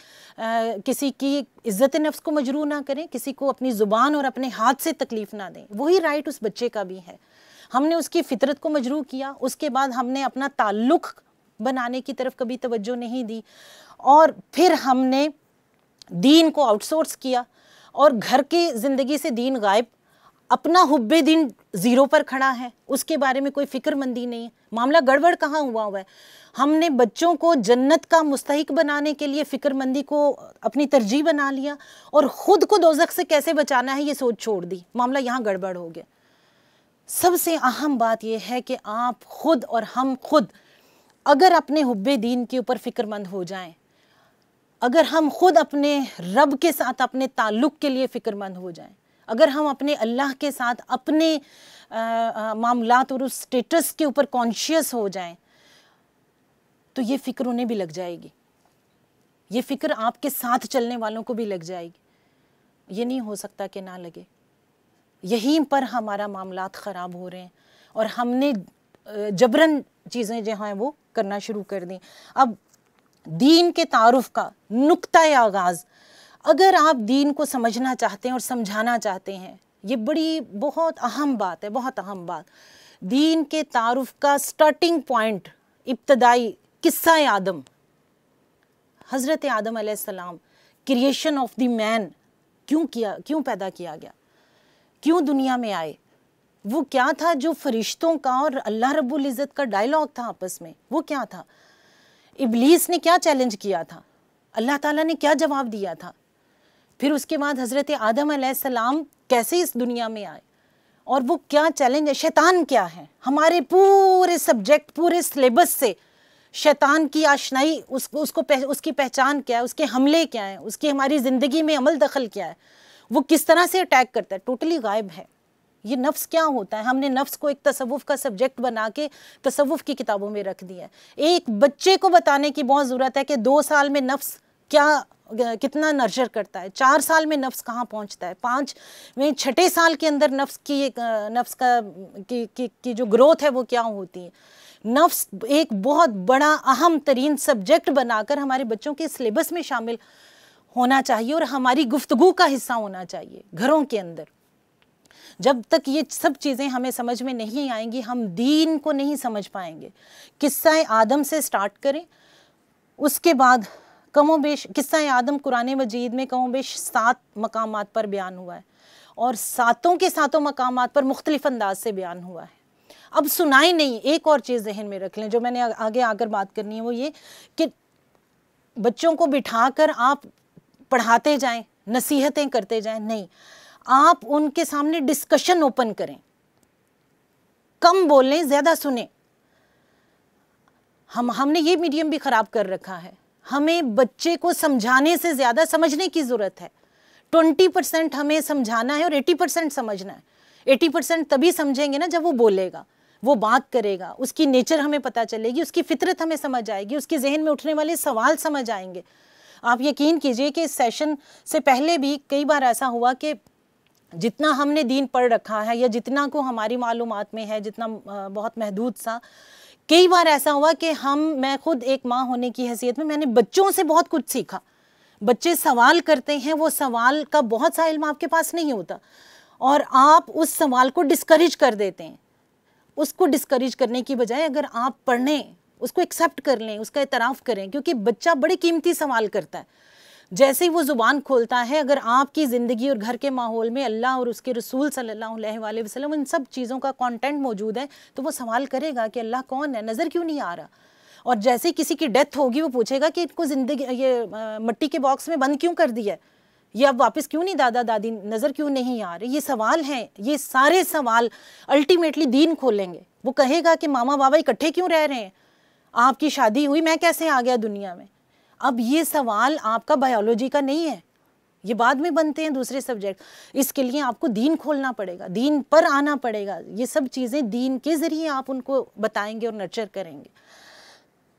किसी की इज़्ज़त नफ्स को मजरू ना करें किसी को अपनी ज़ुबान और अपने हाथ से तकलीफ़ ना दें वही राइट उस बच्चे का भी है हमने उसकी फितरत को मजरू किया उसके बाद हमने अपना ताल्लुक़ बनाने की तरफ कभी तवज्जो नहीं दी और फिर हमने दीन को आउटसोर्स किया और घर की ज़िंदगी से दीन गायब अपना हुब्बे दिन ज़ीरो पर खड़ा है उसके बारे में कोई फिक्रमंदी नहीं है मामला गड़बड़ कहाँ हुआ हुआ है हमने बच्चों को जन्नत का मुस्तक बनाने के लिए फ़िक्रमंदी को अपनी तरजीह बना लिया और ख़ुद को दोजक से कैसे बचाना है ये सोच छोड़ दी मामला यहाँ गड़बड़ हो गया सबसे अहम बात यह है कि आप खुद और हम खुद अगर अपने हब्ब दीन के ऊपर फ़िक्रमंद हो जाएं अगर हम खुद अपने रब के साथ अपने ताल्लुक़ के लिए फ़िक्रमंद हो जाएं अगर हम अपने अल्लाह के साथ अपने मामला और उस स्टेटस के ऊपर कॉन्शियस हो जाएं तो ये फ़िक्र उन्हें भी लग जाएगी ये फ़िक्र आपके साथ चलने वालों को भी लग जाएगी ये नहीं हो सकता कि ना लगे यहीं पर हमारा मामला ख़राब हो रहे हैं और हमने जबरन चीज़ें जो हैं वो करना शुरू कर दी अब दीन के तारफ़ का नुकता आगाज़ अगर आप दीन को समझना चाहते हैं और समझाना चाहते हैं ये बड़ी बहुत अहम बात है बहुत अहम बात दीन के तारुफ का स्टार्टिंग पॉइंट इब्तदाई किस्सा आदम हज़रत आदम आसमाम क्रिएशन ऑफ द मैन क्यों किया क्यों पैदा किया गया क्यों दुनिया में आए वो क्या था जो फरिश्तों का और अल्लाह रब्बुल इज़्ज़त का डायलॉग था आपस में वो क्या था इबलीस ने क्या चैलेंज किया था अल्लाह ताला ने क्या जवाब दिया था फिर उसके बाद हज़रत आदम सलाम कैसे इस दुनिया में आए और वो क्या चैलेंज है शैतान क्या है हमारे पूरे सब्जेक्ट पूरे सिलेबस से शैतान की आशनाई उस उसको पह, उसकी पहचान क्या है उसके हमले क्या हैं उसकी हमारी ज़िंदगी में अमल दखल क्या है वो किस तरह से अटैक करता है टोटली गायब है ये नफ्स क्या होता है हमने नफ्स को एक तसवुफ़ का सब्जेक्ट बना के तसवुफ़ की किताबों में रख दिया है एक बच्चे को बताने की बहुत ज़रूरत है कि दो साल में नफ्स क्या कितना नर्जर करता है चार साल में नफ्स कहाँ पहुँचता है पाँच में छठे साल के अंदर नफ्स की नफ्स का की, की, की जो ग्रोथ है वो क्या होती है नफ्स एक बहुत बड़ा अहम तरीन सब्जेक्ट बनाकर हमारे बच्चों के सिलेबस में शामिल होना चाहिए और हमारी गुफ्तगु का हिस्सा होना चाहिए घरों के अंदर जब तक ये सब चीज़ें हमें समझ में नहीं आएंगी हम दीन को नहीं समझ पाएंगे किस्सा आदम से स्टार्ट करें उसके बाद कमो बेश किस्सा आदम कुरान मजीद में कमो बेश सात मकाम पर बयान हुआ है और सातों के सातों मकाम पर मुख्तलिफ अंदाज से बयान हुआ है अब सुनाई नहीं एक और चीज़ जहन में रख लें जो मैंने आगे आकर बात करनी है वो ये कि बच्चों को बिठा कर आप पढ़ाते जाएं नसीहतें करते जाएं नहीं आप उनके सामने डिस्कशन ओपन करें कम बोलें ज़्यादा सुने हम हमने ये मीडियम भी ख़राब कर रखा है हमें बच्चे को समझाने से ज़्यादा समझने की ज़रूरत है ट्वेंटी परसेंट हमें समझाना है और एटी परसेंट समझना है एटी परसेंट तभी समझेंगे ना जब वो बोलेगा वो बात करेगा उसकी नेचर हमें पता चलेगी उसकी फितरत हमें समझ आएगी उसके जहन में उठने वाले सवाल समझ आएंगे आप यकीन कीजिए कि इस सेशन से पहले भी कई बार ऐसा हुआ कि जितना हमने दीन पढ़ रखा है या जितना को हमारी मालूम में है जितना बहुत महदूद सा कई बार ऐसा हुआ कि हम मैं खुद एक माँ होने की हैसियत में मैंने बच्चों से बहुत कुछ सीखा बच्चे सवाल करते हैं वो सवाल का बहुत सा इल्म आपके पास नहीं होता और आप उस सवाल को डिस्करेज कर देते हैं उसको डिस्करेज करने की बजाय अगर आप पढ़ें उसको एक्सेप्ट कर लें उसका एतराफ़ करें क्योंकि बच्चा बड़े कीमती सवाल करता है जैसे ही वो ज़ुबान खोलता है अगर आपकी ज़िंदगी और घर के माहौल में अल्लाह और उसके रसूल सल्लल्लाहु अलैहि वसल्लम इन सब चीज़ों का कंटेंट मौजूद है तो वो सवाल करेगा कि अल्लाह कौन है नज़र क्यों नहीं आ रहा और जैसे ही किसी की डेथ होगी वो पूछेगा कि इनको ज़िंदगी ये मिट्टी मट्टी के बॉक्स में बंद क्यों कर दिया ये अब वापस क्यों नहीं दादा दादी नज़र क्यों नहीं आ रहे ये सवाल हैं ये सारे सवाल अल्टीमेटली दीन खोलेंगे वो कहेगा कि मामा बाबा इकट्ठे क्यों रह रहे हैं आपकी शादी हुई मैं कैसे आ गया दुनिया में अब ये सवाल आपका बायोलॉजी का नहीं है ये बाद में बनते हैं दूसरे सब्जेक्ट इसके लिए आपको दीन खोलना पड़ेगा दीन पर आना पड़ेगा ये सब चीज़ें दीन के ज़रिए आप उनको बताएंगे और नर्चर करेंगे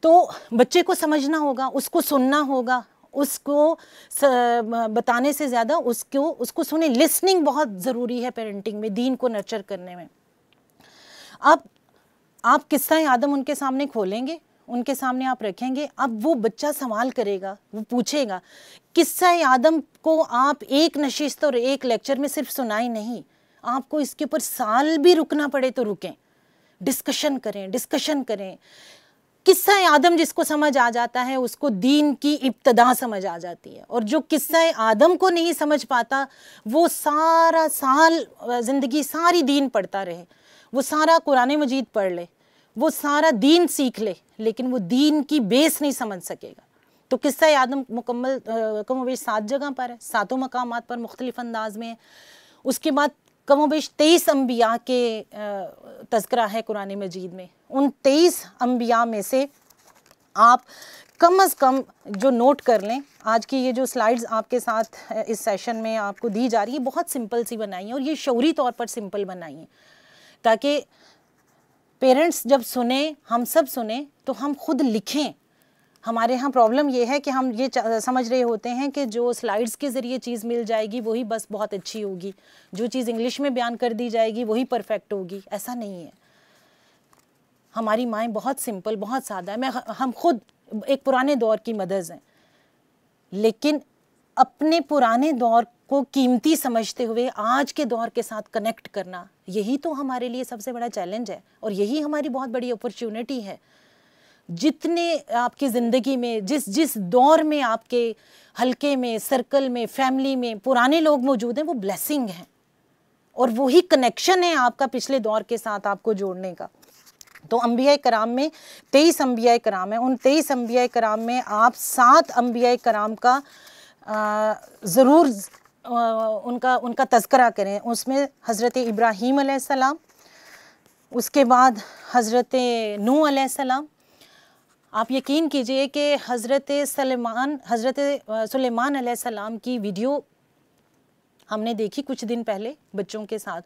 तो बच्चे को समझना होगा उसको सुनना होगा उसको स, बताने से ज़्यादा उसको उसको सुने लिसनिंग बहुत ज़रूरी है पेरेंटिंग में दीन को नर्चर करने में अब आप किस्सा आदम उनके सामने खोलेंगे उनके सामने आप रखेंगे अब वो बच्चा सवाल करेगा वो पूछेगा किस्सा आदम को आप एक नशिस्त और एक लेक्चर में सिर्फ सुनाए नहीं आपको इसके ऊपर साल भी रुकना पड़े तो रुकें डिस्कशन करें डिस्कशन करें किस्सा आदम जिसको समझ आ जाता है उसको दीन की इब्तदा समझ आ जाती है और जो किस्सा आदम को नहीं समझ पाता वो सारा साल ज़िंदगी सारी दीन पढ़ता रहे वो सारा कुरान मजीद पढ़ ले वो सारा दीन सीख ले, लेकिन वो दीन की बेस नहीं समझ सकेगा तो किस्सा याद मुकम्मल कमोबेश सात जगह पर है सातों मकाम पर मुख्तलिफ अंदाज में है उसके बाद कमोबेश तेईस अम्बिया के तस्करा है कुरान मजीद में उन तेईस अम्बिया में से आप कम अज़ कम जो नोट कर लें आज की ये जो स्लाइड्स आपके साथ इस सेशन में आपको दी जा रही है बहुत सिंपल सी बनाई है और ये शौरी तौर पर सिंपल बनाई है ताकि पेरेंट्स जब सुने हम सब सुने तो हम खुद लिखें हमारे यहाँ प्रॉब्लम ये है कि हम ये समझ रहे होते हैं कि जो स्लाइड्स के ज़रिए चीज़ मिल जाएगी वही बस बहुत अच्छी होगी जो चीज़ इंग्लिश में बयान कर दी जाएगी वही परफेक्ट होगी ऐसा नहीं है हमारी माएँ बहुत सिंपल बहुत सादा है मैं हम खुद एक पुराने दौर की मदर्स हैं लेकिन अपने पुराने दौर को कीमती समझते हुए आज के दौर के साथ कनेक्ट करना यही तो हमारे लिए सबसे बड़ा चैलेंज है और यही हमारी बहुत बड़ी अपॉर्चुनिटी है जितने आपकी ज़िंदगी में जिस जिस दौर में आपके हल्के में सर्कल में फैमिली में पुराने लोग मौजूद हैं वो ब्लेसिंग हैं और वही कनेक्शन है आपका पिछले दौर के साथ आपको जोड़ने का तो अम्बिया कराम में तेईस अम्बिया कराम है उन तेईस अम्बिया कराम में आप सात अम्बिया कराम का ज़रूर उनका उनका तस्करा करें उसमें हज़रत इब्राहीम सलाम उसके बाद हज़रत नू सलाम आप यकीन कीजिए कि हज़रत सलेमान हज़रत सलेमान सलाम की वीडियो हमने देखी कुछ दिन पहले बच्चों के साथ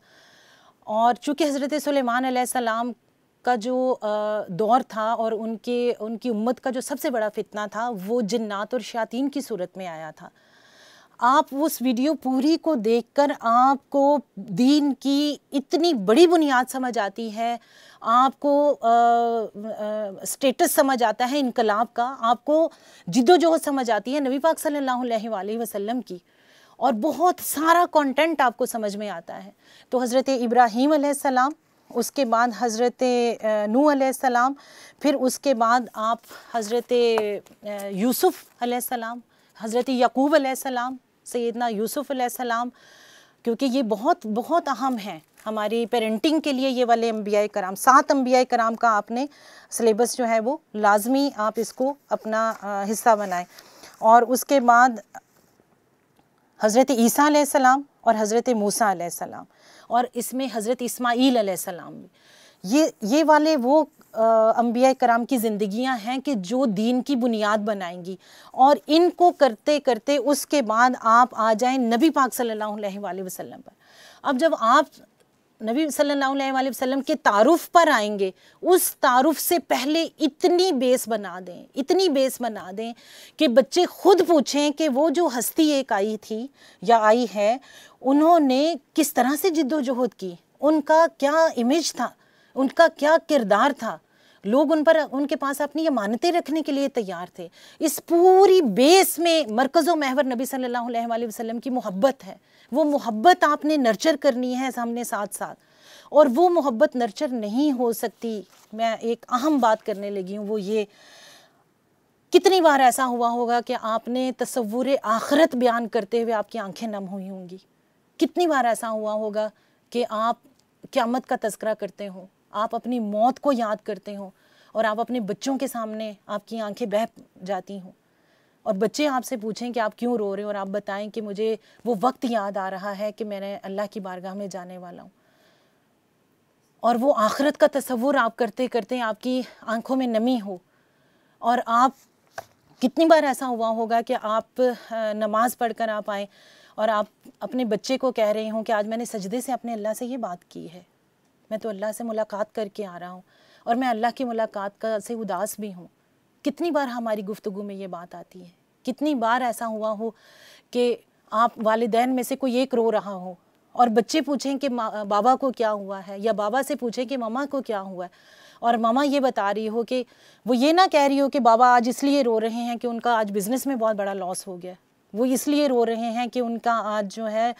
और चूँकि हज़रत सलेमान सलाम का जो दौर था और उनके उनकी उम्मत का जो सबसे बड़ा फितना था वो जन्नात और शातीन की सूरत में आया था आप उस वीडियो पूरी को देखकर आपको दीन की इतनी बड़ी बुनियाद समझ आती है आपको स्टेटस समझ आता है इनकलाब का आपको जिद्दोजहद समझ आती है नबी पाक सल्लल्लाहु अलैहि वसल्लम की और बहुत सारा कंटेंट आपको समझ में आता है तो हज़रत इब्राहीम सलाम उसके बाद हज़रत नू सलाम फिर उसके बाद आप हज़रत यूसुफ़ सलाम हज़रत यकूब सलाम सैदना यूसुफ़्लाम क्योंकि ये बहुत बहुत अहम है हमारी पेरेंटिंग के लिए ये वाले अम्बिया कराम सात अम्बिया कराम का आपने सलेबस जो है वो लाजमी आप इसको अपना हिस्सा बनाएं और उसके बाद हज़रत ईसा सलाम और हज़रत मूसा सलाम और इसमें हज़रत इसमाईल सलाम भी ये ये वाले वो अम्बिया कराम की ज़िंदगियां हैं कि जो दीन की बुनियाद बनाएंगी और इनको करते करते उसके बाद आप आ जाएं नबी पाक सल्लल्लाहु अलैहि वसल्लम पर अब जब आप नबी सल्लल्लाहु अलैहि वसल्लम के तारुफ़ पर आएंगे उस तारुफ़ से पहले इतनी बेस बना दें इतनी बेस बना दें कि बच्चे खुद पूछें कि वो जो हस्ती एक आई थी या आई है उन्होंने किस तरह से जिद्दोजहद की उनका क्या इमेज था उनका क्या किरदार था लोग उन पर उनके पास अपनी ये मानते रखने के लिए तैयार थे इस पूरी बेस में मरकज़ महवर नबी सल्लल्लाहु अलैहि वसल्लम की मोहब्बत है वो मोहब्बत आपने नर्चर करनी है हमने साथ साथ और वो मोहब्बत नर्चर नहीं हो सकती मैं एक अहम बात करने लगी हूँ वो ये कितनी बार ऐसा हुआ होगा कि आपने तस्वूर आखरत बयान करते हुए आपकी आंखें नम हुई होंगी कितनी बार ऐसा हुआ होगा कि आप क़्यामत का तस्करा करते हो आप अपनी मौत को याद करते हो और आप अपने बच्चों के सामने आपकी आंखें बह जाती हों और बच्चे आपसे पूछें कि आप क्यों रो रहे हो और आप बताएं कि मुझे वो वक्त याद आ रहा है कि मैंने अल्लाह की बारगाह में जाने वाला हूँ और वो आखरत का तस्वुर आप करते करते आपकी आंखों में नमी हो और आप कितनी बार ऐसा हुआ होगा कि आप नमाज़ पढ़ कर आप आएँ और आप अपने बच्चे को कह रहे हों कि आज मैंने सजदे से अपने अल्लाह से ये बात की है मैं तो अल्लाह से मुलाकात करके आ रहा हूँ और मैं अल्लाह की मुलाकात का से उदास भी हूँ कितनी बार हमारी गुफ्तु में ये बात आती है कितनी बार ऐसा हुआ हो कि आप वालदेन में से कोई एक रो रहा हो और बच्चे पूछें कि बाबा को क्या हुआ है या बाबा से पूछें कि मामा को क्या हुआ है और मामा ये बता रही हो कि वो ये ना कह रही हो कि बाबा आज इसलिए रो रहे हैं कि उनका आज बिज़नेस में बहुत बड़ा लॉस हो गया वो इसलिए रो रहे हैं कि उनका आज जो है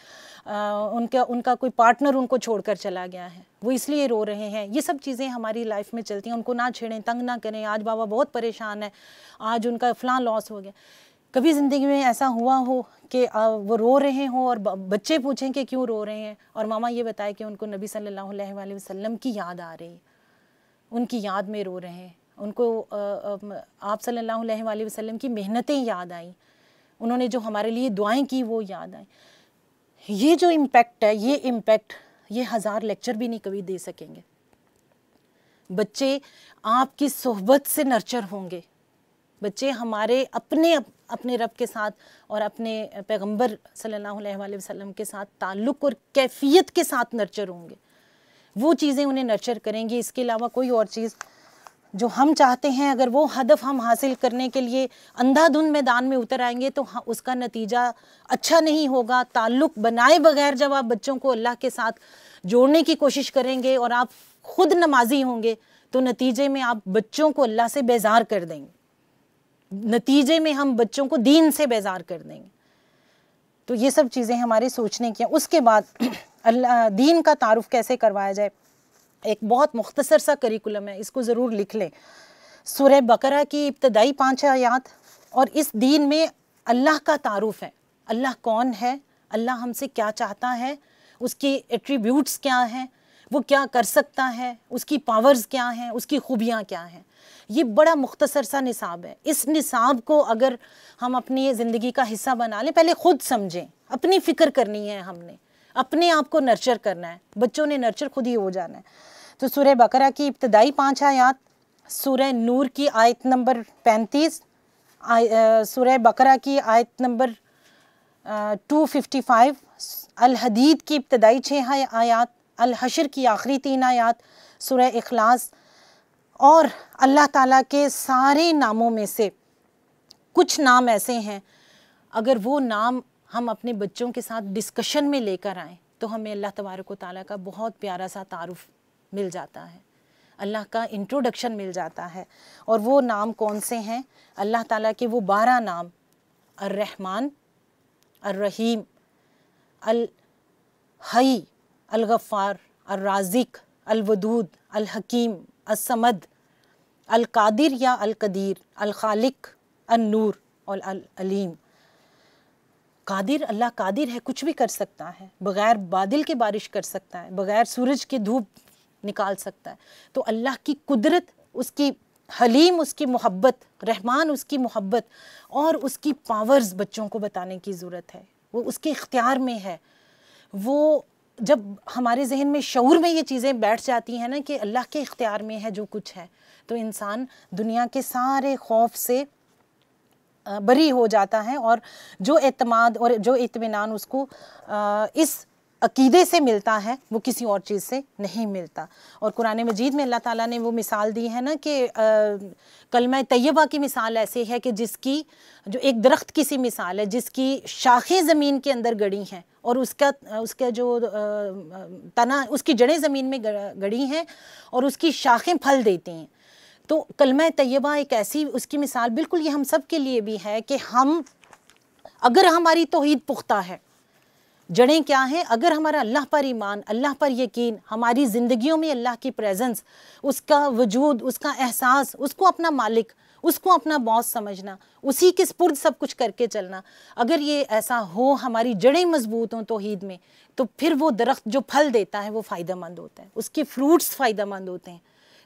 आ, उनका उनका कोई पार्टनर उनको छोड़कर चला गया है वो इसलिए रो रहे हैं ये सब चीज़ें हमारी लाइफ में चलती हैं उनको ना छेड़ें तंग ना करें आज बाबा बहुत परेशान है आज उनका फलां लॉस हो गया कभी ज़िंदगी में ऐसा हुआ हो कि वो रो रहे हों और बच्चे पूछें कि क्यों रो रहे हैं और मामा ये बताए कि उनको नबी सल्लल्लाहु अलैहि वसल्लम की याद आ रही उनकी याद में रो रहे हैं उनको आप सल्लल्लाहु अलैहि वसल्लम की मेहनतें याद आईं उन्होंने जो हमारे लिए दुआएं की वो याद आए ये जो इम्पैक्ट है ये इम्पैक्ट ये हज़ार लेक्चर भी नहीं कभी दे सकेंगे बच्चे आपकी सोहबत से नर्चर होंगे बच्चे हमारे अपने अपने रब के साथ और अपने पैगंबर सल्लल्लाहु अलैहि वसल्लम के साथ ताल्लुक़ और कैफियत के साथ नर्चर होंगे वो चीज़ें उन्हें नर्चर करेंगी इसके अलावा कोई और चीज़ जो हम चाहते हैं अगर वो हदफ हम हासिल करने के लिए अंधाधुंध मैदान में उतर आएंगे तो हाँ, उसका नतीजा अच्छा नहीं होगा ताल्लुक़ बनाए बगैर जब आप बच्चों को अल्लाह के साथ जोड़ने की कोशिश करेंगे और आप खुद नमाजी होंगे तो नतीजे में आप बच्चों को अल्लाह से बेजार कर देंगे नतीजे में हम बच्चों को दीन से बेजार कर देंगे तो ये सब चीज़ें हमारे सोचने की हैं उसके बाद अल्लाह दीन का तारुफ कैसे करवाया जाए एक बहुत मुख्तसर सा करिकुलम है इसको ज़रूर लिख लें सुरह बकरा की इब्तदाई पाँच आयात और इस दीन में अल्लाह का तारुफ है अल्लाह कौन है अल्लाह हमसे क्या चाहता है उसकी एट्रीब्यूट्स क्या हैं वो क्या कर सकता है उसकी पावर्स क्या हैं उसकी खूबियाँ क्या हैं ये बड़ा मुख्तसर सा निसाब है इस निसाब को अगर हम अपनी ज़िंदगी का हिस्सा बना लें पहले ख़ुद समझें अपनी फ़िक्र करनी है हमने अपने आप को नर्चर करना है बच्चों ने नर्चर खुद ही हो जाना है तो सूर्य बकरा की इब्तदाई पाँच आयात सूर्य नूर की आयत नंबर पैंतीस सूर्य बकरा की आयत नंबर टू फिफ्टी फाइव अलहदीद की इब्तदाई छः आयात अलहशर की आखिरी तीन आयात सूर्य अखलास और अल्लाह ताला के सारे नामों में से कुछ नाम ऐसे हैं अगर वो नाम हम अपने बच्चों के साथ डिस्कशन में लेकर आएँ तो हमें अल्लाह तबारक ताली का बहुत प्यारा सा तारुफ मिल जाता है अल्लाह का इंट्रोडक्शन मिल जाता है और वो नाम कौन से हैं अल्लाह ताला के वो बारह नाम अर्रहमान अर्रहीम अल हई अलगफ़ार अर्राज़िक अलवदूद अलहकीम असमद अलकादिर या अलकदीर अलखालिक अनूर और अल अलीम कादिर अल्लाह कादिर है कुछ भी कर सकता है बग़ैर बादल के बारिश कर सकता है बग़ैर सूरज के धूप निकाल सकता है तो अल्लाह की कुदरत उसकी हलीम उसकी मोहब्बत रहमान उसकी मोहब्बत और उसकी पावर्स बच्चों को बताने की ज़रूरत है वो उसके इख्तियार में है वो जब हमारे जहन में शूर में ये चीज़ें बैठ जाती हैं ना कि अल्लाह के इख्तियार में है जो कुछ है तो इंसान दुनिया के सारे खौफ से बरी हो जाता है और जो एतमाद और जो इतमान उसको इस अकीदे से मिलता है वो किसी और चीज़ से नहीं मिलता और कुरान मजीद में अल्लाह ताला ने वो मिसाल दी है ना कि कलमा तयबा की मिसाल ऐसी है कि जिसकी जो एक दरख्त की सी मिसाल है जिसकी शाखें ज़मीन के अंदर गड़ी हैं और उसका उसका जो तना उसकी जड़ें ज़मीन में गड़ी हैं और उसकी शाखें फल देती हैं तो कलमा तयबा एक ऐसी उसकी मिसाल बिल्कुल ये हम सब के लिए भी है कि हम अगर हमारी तोहद पुख्ता है जड़ें क्या हैं अगर हमारा अल्लाह पर ईमान अल्लाह पर यकीन हमारी ज़िंदगियों में अल्लाह की प्रेजेंस उसका वजूद उसका एहसास उसको अपना मालिक उसको अपना बॉस समझना उसी के स्पुर्द सब कुछ करके चलना अगर ये ऐसा हो हमारी जड़ें मजबूत हों तोहद में तो फिर वो दरख्त जो फल देता है वो फ़ायदा मंद होता है उसके फ्रूट्स फ़ायदा होते हैं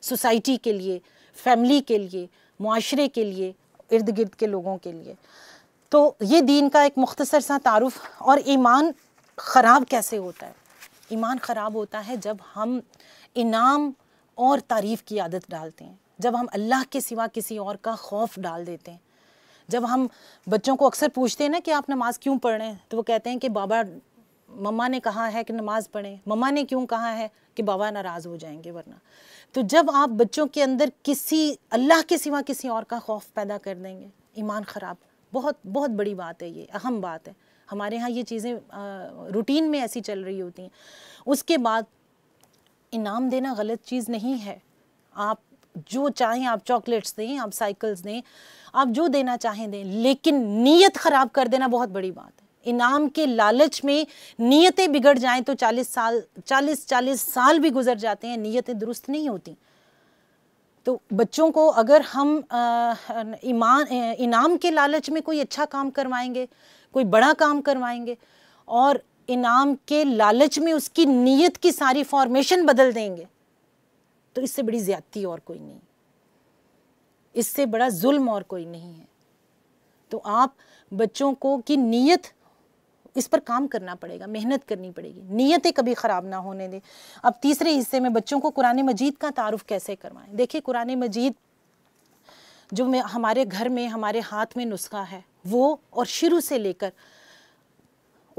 सोसाइटी के लिए फैमिली के लिए माशरे के लिए इर्द गिर्द के लोगों के लिए तो ये दीन का एक मुख्तसर सा तारफ़ और ईमान ख़राब कैसे होता है ईमान ख़राब होता है जब हम इनाम और तारीफ़ की आदत डालते हैं जब हम अल्लाह के सिवा किसी और का खौफ डाल देते हैं जब हम बच्चों को अक्सर पूछते हैं ना कि आप नमाज़ क्यों पढ़ें तो वो कहते हैं कि बाबा मम्मा ने कहा है कि नमाज़ पढ़ें मम्मा ने क्यों कहा है कि बाबा नाराज़ हो जाएंगे वरना तो जब आप बच्चों के अंदर किसी अल्लाह के सिवा किसी और का खौफ पैदा कर देंगे ईमान ख़राब बहुत बहुत बड़ी बात है ये अहम बात है हमारे यहाँ ये चीज़ें रूटीन में ऐसी चल रही होती हैं उसके बाद इनाम देना गलत चीज़ नहीं है आप जो चाहें आप चॉकलेट्स दें आप साइकिल्स दें आप जो देना चाहें दें लेकिन नीयत ख़राब कर देना बहुत बड़ी बात इनाम के लालच में नीयतें बिगड़ जाएं तो 40 साल चालीस चालीस साल भी गुजर जाते हैं नीयतें दुरुस्त नहीं होती तो बच्चों को अगर हम ईमान इनाम के लालच में कोई अच्छा काम करवाएंगे कोई बड़ा काम करवाएंगे और इनाम के लालच में उसकी नीयत की सारी फॉर्मेशन बदल देंगे तो इससे बड़ी ज़्यादती और कोई नहीं इससे बड़ा जुल्म और कोई नहीं है तो आप बच्चों को की नीयत इस पर काम करना पड़ेगा मेहनत करनी पड़ेगी नीयतें कभी ख़राब ना होने दें अब तीसरे हिस्से में बच्चों को कुरान मजीद का तारफ़ कैसे करवाएं देखिए कुरान मजीद जो में हमारे घर में हमारे हाथ में नुस्खा है वो और शुरू से लेकर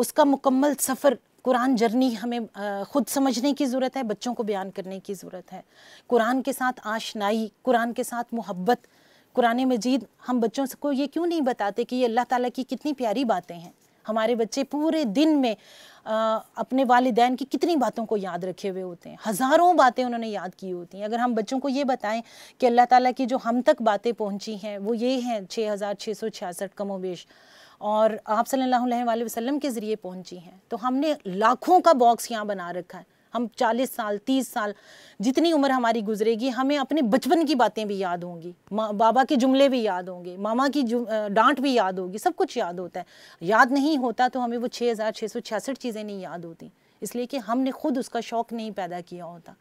उसका मुकम्मल सफ़र कुरान जर्नी हमें ख़ुद समझने की ज़रूरत है बच्चों को बयान करने की ज़रूरत है कुरान के साथ आशनाई कुरान के साथ मोहब्बत कुरान मजीद हम बच्चों को ये क्यों नहीं बताते कि ये अल्लाह ताला की कितनी प्यारी बातें हैं हमारे बच्चे पूरे दिन में आ, अपने वालदेन की कितनी बातों को याद रखे हुए होते हैं हज़ारों बातें उन्होंने याद की होती हैं अगर हम बच्चों को ये बताएं कि अल्लाह ताला की जो हम तक बातें पहुंची हैं वो ये हैं छः हज़ार छः सौ छियासठ बेश और आप सल्लल्लाहु अलैहि वसल्लम के ज़रिए पहुंची हैं तो हमने लाखों का बॉक्स यहाँ बना रखा है हम 40 साल 30 साल जितनी उम्र हमारी गुजरेगी हमें अपने बचपन की बातें भी याद होंगी बाबा के जुमले भी याद होंगे मामा की डांट भी याद होगी सब कुछ याद होता है याद नहीं होता तो हमें वो छः चीज़ें नहीं याद होती इसलिए कि हमने खुद उसका शौक़ नहीं पैदा किया होता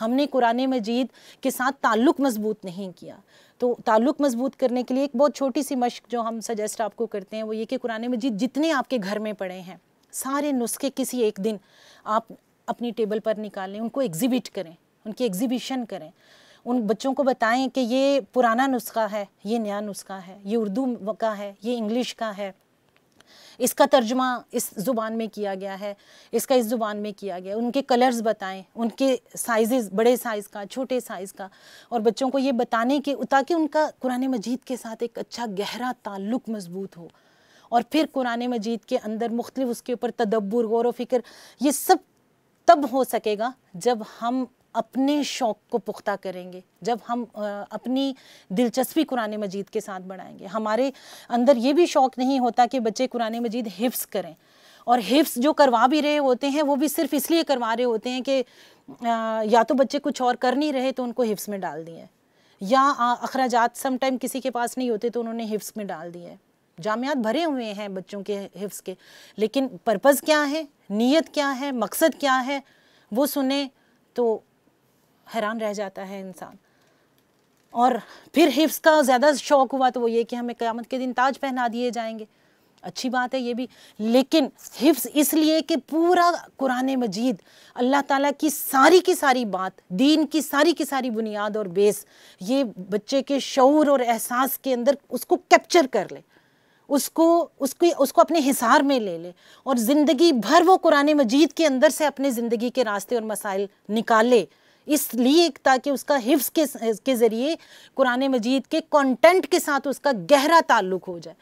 हमने कुरान मजीद के साथ ताल्लुक़ मजबूत नहीं किया तो ताल्लुक़ मजबूत करने के लिए एक बहुत छोटी सी मश्क जो हम सजेस्ट आपको करते हैं वो ये कि कुरान मजीद जितने आपके घर में पड़े हैं सारे नुस्खे किसी एक दिन आप अपनी टेबल पर निकालें उनको एग्जिबिट करें उनकी एग्जिबिशन करें उन बच्चों को बताएं कि ये पुराना नुस्खा है ये नया नुस्खा है ये उर्दू का है ये इंग्लिश का है इसका तर्जमा इस ज़ुबान में किया गया है इसका इस ज़ुबान में किया गया उनके कलर्स बताएं उनके साइजेस बड़े साइज़ का छोटे साइज़ का और बच्चों को ये बताने के ताकि उनका कुरान मजीद के साथ एक अच्छा गहरा ताल्लुक मजबूत हो और फिर कुरान मजीद के अंदर मुख्तलिफ उसके ऊपर तदब्बर गौर व फिक्र ये सब तब हो सकेगा जब हम अपने शौक़ को पुख्ता करेंगे जब हम अपनी दिलचस्पी कुरान मजीद के साथ बढ़ाएंगे हमारे अंदर ये भी शौक़ नहीं होता कि बच्चे कुरान मजीद हिफ्स करें और हिफ्स जो करवा भी रहे होते हैं वो भी सिर्फ इसलिए करवा रहे होते हैं कि या तो बच्चे कुछ और कर नहीं रहे तो उनको हिफ्स में डाल दिए या अखराज समटाइम किसी के पास नहीं होते तो उन्होंने हिफ्स में डाल दिए जामियात भरे हुए हैं बच्चों के हिफ्स के लेकिन पर्पज़ क्या है नीयत क्या है मकसद क्या है वो सुने तो हैरान रह जाता है इंसान और फिर हिफ्स का ज़्यादा शौक़ हुआ तो वो ये कि हमें क़्यामत के दिन ताज पहना दिए जाएंगे अच्छी बात है ये भी लेकिन हिफ्स इसलिए कि पूरा कुरान मजीद अल्लाह ताला की सारी की सारी बात दीन की सारी की सारी बुनियाद और बेस ये बच्चे के शौर और एहसास के अंदर उसको कैप्चर कर ले उसको उसकी उसको अपने हिसार में ले ले और ज़िंदगी भर वो कुरान मजीद के अंदर से अपने ज़िंदगी के रास्ते और मसाइल निकाले इसलिए ताकि उसका हिफ्स के के ज़रिए कुरान मजीद के कंटेंट के साथ उसका गहरा ताल्लुक हो जाए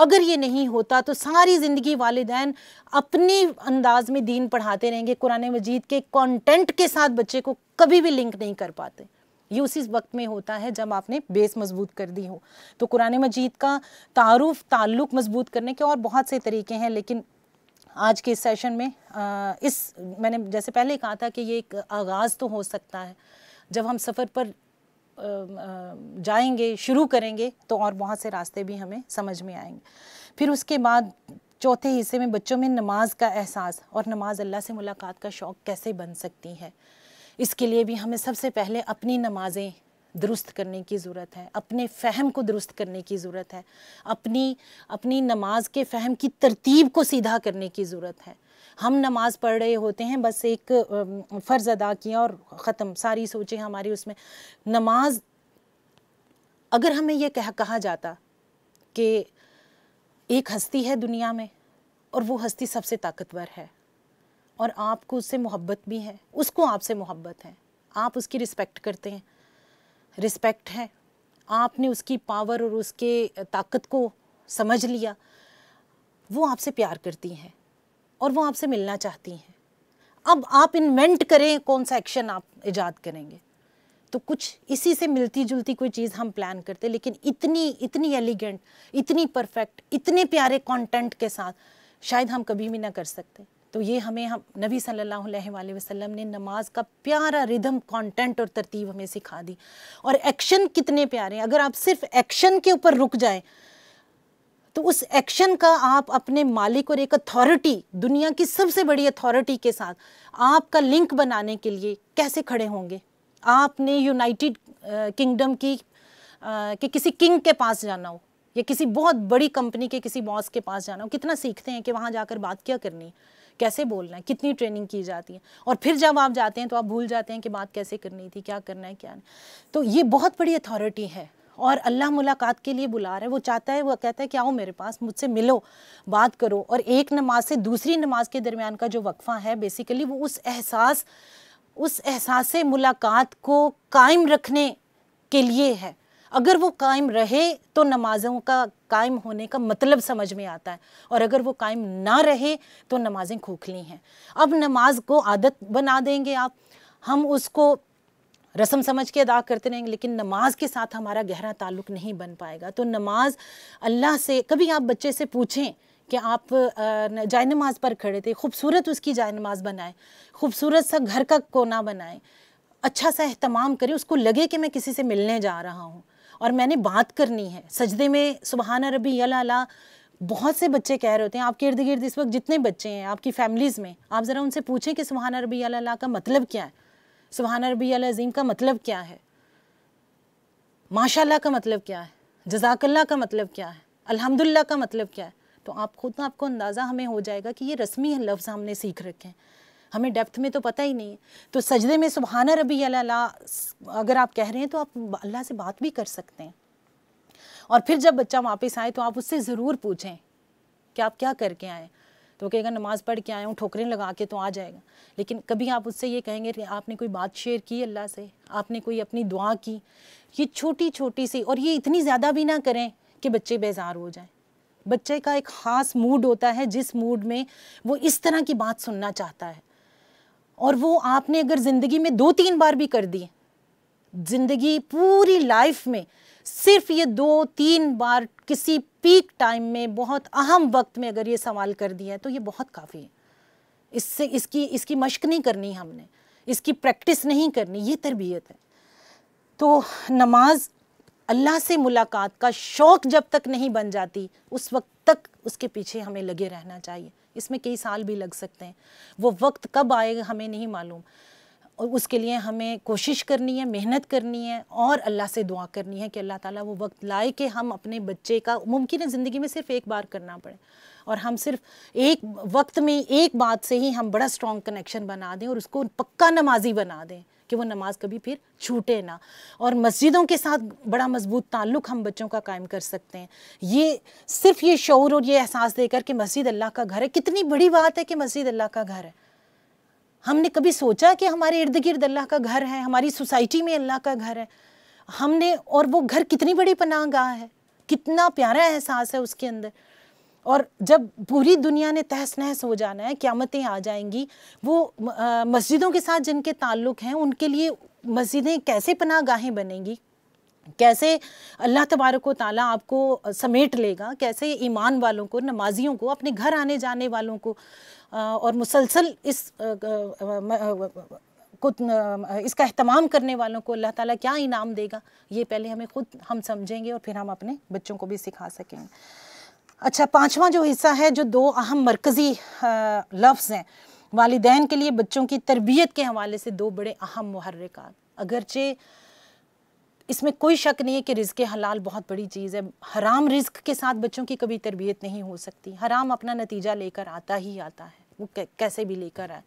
अगर ये नहीं होता तो सारी ज़िंदगी वालदान अपने अंदाज में दीन पढ़ाते रहेंगे कुरान मजीद के कंटेंट के साथ बच्चे को कभी भी लिंक नहीं कर पाते ये उसी वक्त में होता है जब आपने बेस मजबूत कर दी हो तो कुरान मजीद का तारुफ ताल्लुक मजबूत करने के और बहुत से तरीके हैं लेकिन आज के सेशन में आ, इस मैंने जैसे पहले कहा था कि ये एक आगाज़ तो हो सकता है जब हम सफ़र पर जाएंगे शुरू करेंगे तो और बहुत से रास्ते भी हमें समझ में आएंगे फिर उसके बाद चौथे हिस्से में बच्चों में नमाज का एहसास और नमाज अल्लाह से मुलाकात का शौक़ कैसे बन सकती है इसके लिए भी हमें सबसे पहले अपनी नमाज़ें दुरुस्त करने की ज़रूरत है अपने फ़हम को दुरुस्त करने की ज़रूरत है अपनी अपनी नमाज के फ़हम की तरतीब को सीधा करने की ज़रूरत है हम नमाज़ पढ़ रहे होते हैं बस एक फ़र्ज़ अदा किया और ख़त्म सारी सोचें हमारी उसमें नमाज अगर हमें यह कह कहा जाता कि एक हस्ती है दुनिया में और वो हस्ती सबसे ताकतवर है और आपको उससे मोहब्बत भी है उसको आपसे मोहब्बत है आप उसकी रिस्पेक्ट करते हैं रिस्पेक्ट है आपने उसकी पावर और उसके ताकत को समझ लिया वो आपसे प्यार करती हैं और वो आपसे मिलना चाहती हैं अब आप इन्वेंट करें कौन सा एक्शन आप इजाद करेंगे तो कुछ इसी से मिलती जुलती कोई चीज़ हम प्लान करते लेकिन इतनी इतनी एलिगेंट इतनी परफेक्ट इतने प्यारे कंटेंट के साथ शायद हम कभी भी ना कर सकते तो ये हमें हम नबी सल्लल्लाहु अलैहि वसल्लम ने नमाज का प्यारा रिदम कंटेंट और तरतीब हमें सिखा दी और एक्शन कितने प्यारे अगर आप सिर्फ एक्शन के ऊपर रुक जाए तो उस एक्शन का आप अपने मालिक और एक अथॉरिटी दुनिया की सबसे बड़ी अथॉरिटी के साथ आपका लिंक बनाने के लिए कैसे खड़े होंगे आपने यूनाइटेड किंगडम की के किसी किंग के पास जाना हो या किसी बहुत बड़ी कंपनी के किसी बॉस के पास जाना हो कितना सीखते हैं कि वहाँ जाकर बात क्या करनी है कैसे बोलना है कितनी ट्रेनिंग की जाती है और फिर जब आप जाते हैं तो आप भूल जाते हैं कि बात कैसे करनी थी क्या करना है क्या नहीं तो ये बहुत बड़ी अथॉरिटी है और अल्लाह मुलाकात के लिए बुला रहा है वो चाहता है वो कहता है कि आओ मेरे पास मुझसे मिलो बात करो और एक नमाज से दूसरी नमाज के दरमियान का जो वक्फ़ा है बेसिकली वो उस एहसास उस एहसास मुलाकात को कायम रखने के लिए है अगर वो कायम रहे तो नमाज़ों का कायम होने का मतलब समझ में आता है और अगर वो कायम ना रहे तो नमाज़ें खोखली हैं अब नमाज को आदत बना देंगे आप हम उसको रस्म समझ के अदा करते रहेंगे लेकिन नमाज के साथ हमारा गहरा ताल्लुक नहीं बन पाएगा तो नमाज अल्लाह से कभी आप बच्चे से पूछें कि आप जाय नमाज पर खड़े थे खूबसूरत उसकी जाय नमाज बनाएं खूबसूरत सा घर का कोना बनाएं अच्छा सा अहतमाम करें उसको लगे कि मैं किसी से मिलने जा रहा हूँ और मैंने बात करनी है सजदे में सुबहाना रबी अला बहुत से बच्चे कह रहे होते हैं आपके इर्द गिर्द इस वक्त जितने बच्चे हैं आपकी फैमिलीज़ में आप ज़रा उनसे पूछें कि सुबहाना रबी अला का मतलब क्या है सुबहाना रबी अज़ीम का मतलब क्या है माशाला का मतलब क्या है जजाकल्ला का मतलब क्या है अल्हम्दुलिल्लाह का मतलब क्या है तो आप खुद आपको अंदाज़ा हमें हो जाएगा कि ये रस्मी लफ्ज़ हमने सीख रखे हैं हमें डेप्थ में तो पता ही नहीं है तो सजदे में सुबहाना रबी अल्लाह अगर आप कह रहे हैं तो आप अल्लाह से बात भी कर सकते हैं और फिर जब बच्चा वापस आए तो आप उससे ज़रूर पूछें कि आप क्या करके आए तो कहेगा नमाज़ पढ़ के आया हूँ ठोकरें लगा के तो आ जाएगा लेकिन कभी आप उससे ये कहेंगे कि आपने कोई बात शेयर की अल्लाह से आपने कोई अपनी दुआ की ये छोटी छोटी सी और ये इतनी ज़्यादा भी ना करें कि बच्चे बेजार हो जाएं बच्चे का एक ख़ास मूड होता है जिस मूड में वो इस तरह की बात सुनना चाहता है और वो आपने अगर ज़िंदगी में दो तीन बार भी कर दी ज़िंदगी पूरी लाइफ में सिर्फ ये दो तीन बार किसी पीक टाइम में बहुत अहम वक्त में अगर ये सवाल कर दिया है तो ये बहुत काफ़ी है इससे इसकी इसकी मशक नहीं करनी हमने इसकी प्रैक्टिस नहीं करनी ये तरबियत है तो नमाज अल्लाह से मुलाकात का शौक़ जब तक नहीं बन जाती उस वक्त तक उसके पीछे हमें लगे रहना चाहिए इसमें कई साल भी लग सकते हैं वो वक्त कब आएगा हमें नहीं मालूम और उसके लिए हमें कोशिश करनी है मेहनत करनी है और अल्लाह से दुआ करनी है कि अल्लाह ताला वो वक्त लाए कि हम अपने बच्चे का मुमकिन है ज़िंदगी में सिर्फ एक बार करना पड़े और हम सिर्फ एक वक्त में एक बात से ही हम बड़ा स्ट्रॉन्ग कनेक्शन बना दें और उसको पक्का नमाजी बना दें कि वो नमाज कभी फिर छूटे ना और मस्जिदों के साथ बड़ा मजबूत ताल्लुक़ हम बच्चों का कायम कर सकते हैं ये सिर्फ ये शौर और ये एहसास देकर कि मस्जिद अल्लाह का घर है कितनी बड़ी बात है कि मस्जिद अल्लाह का घर है हमने कभी सोचा कि हमारे इर्द गिर्द अल्लाह का घर है हमारी सोसाइटी में अल्लाह का घर है हमने और वो घर कितनी बड़ी पनाह गाह है कितना प्यारा एहसास है उसके अंदर और जब पूरी दुनिया ने तहस नहस हो जाना है क्यामतें आ जाएंगी वो मस्जिदों के साथ जिनके ताल्लुक़ हैं उनके लिए मस्जिदें कैसे पनाह गाहें बनेंगी कैसे अल्लाह तबारक ताला आपको समेट लेगा कैसे ईमान वालों को नमाजियों को अपने घर आने जाने वालों को और मुसलसल इस को इसका अहतमाम करने वालों को अल्लाह ताला क्या इनाम देगा ये पहले हमें खुद हम समझेंगे और फिर हम अपने बच्चों को भी सिखा सकेंगे अच्छा पाँचवा जो हिस्सा है जो दो अहम मरकज़ी लफ्ज़ हैं वालदेन के लिए बच्चों की तरबियत के हवाले से दो बड़े अहम महरक़ात अगरचे इसमें कोई शक नहीं है कि रिज़ हलाल बहुत बड़ी चीज़ है हराम रिज़ के साथ बच्चों की कभी तरबियत नहीं हो सकती हराम अपना नतीजा लेकर आता ही आता है वो कैसे भी लेकर आए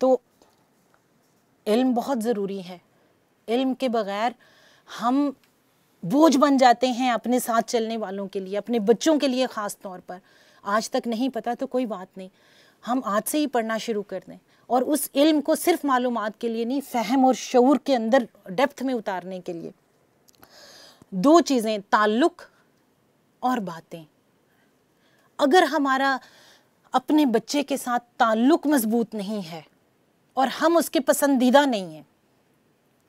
तो इल्म बहुत ज़रूरी है इल्म के बग़ैर हम बोझ बन जाते हैं अपने साथ चलने वालों के लिए अपने बच्चों के लिए ख़ास तौर पर आज तक नहीं पता तो कोई बात नहीं हम आज से ही पढ़ना शुरू कर दें और उस इल्म को सिर्फ मालूम के लिए नहीं फहम और शूर के अंदर डेप्थ में उतारने के लिए दो चीज़ें ताल्लुक और बातें अगर हमारा अपने बच्चे के साथ ताल्लुक मजबूत नहीं है और हम उसके पसंदीदा नहीं हैं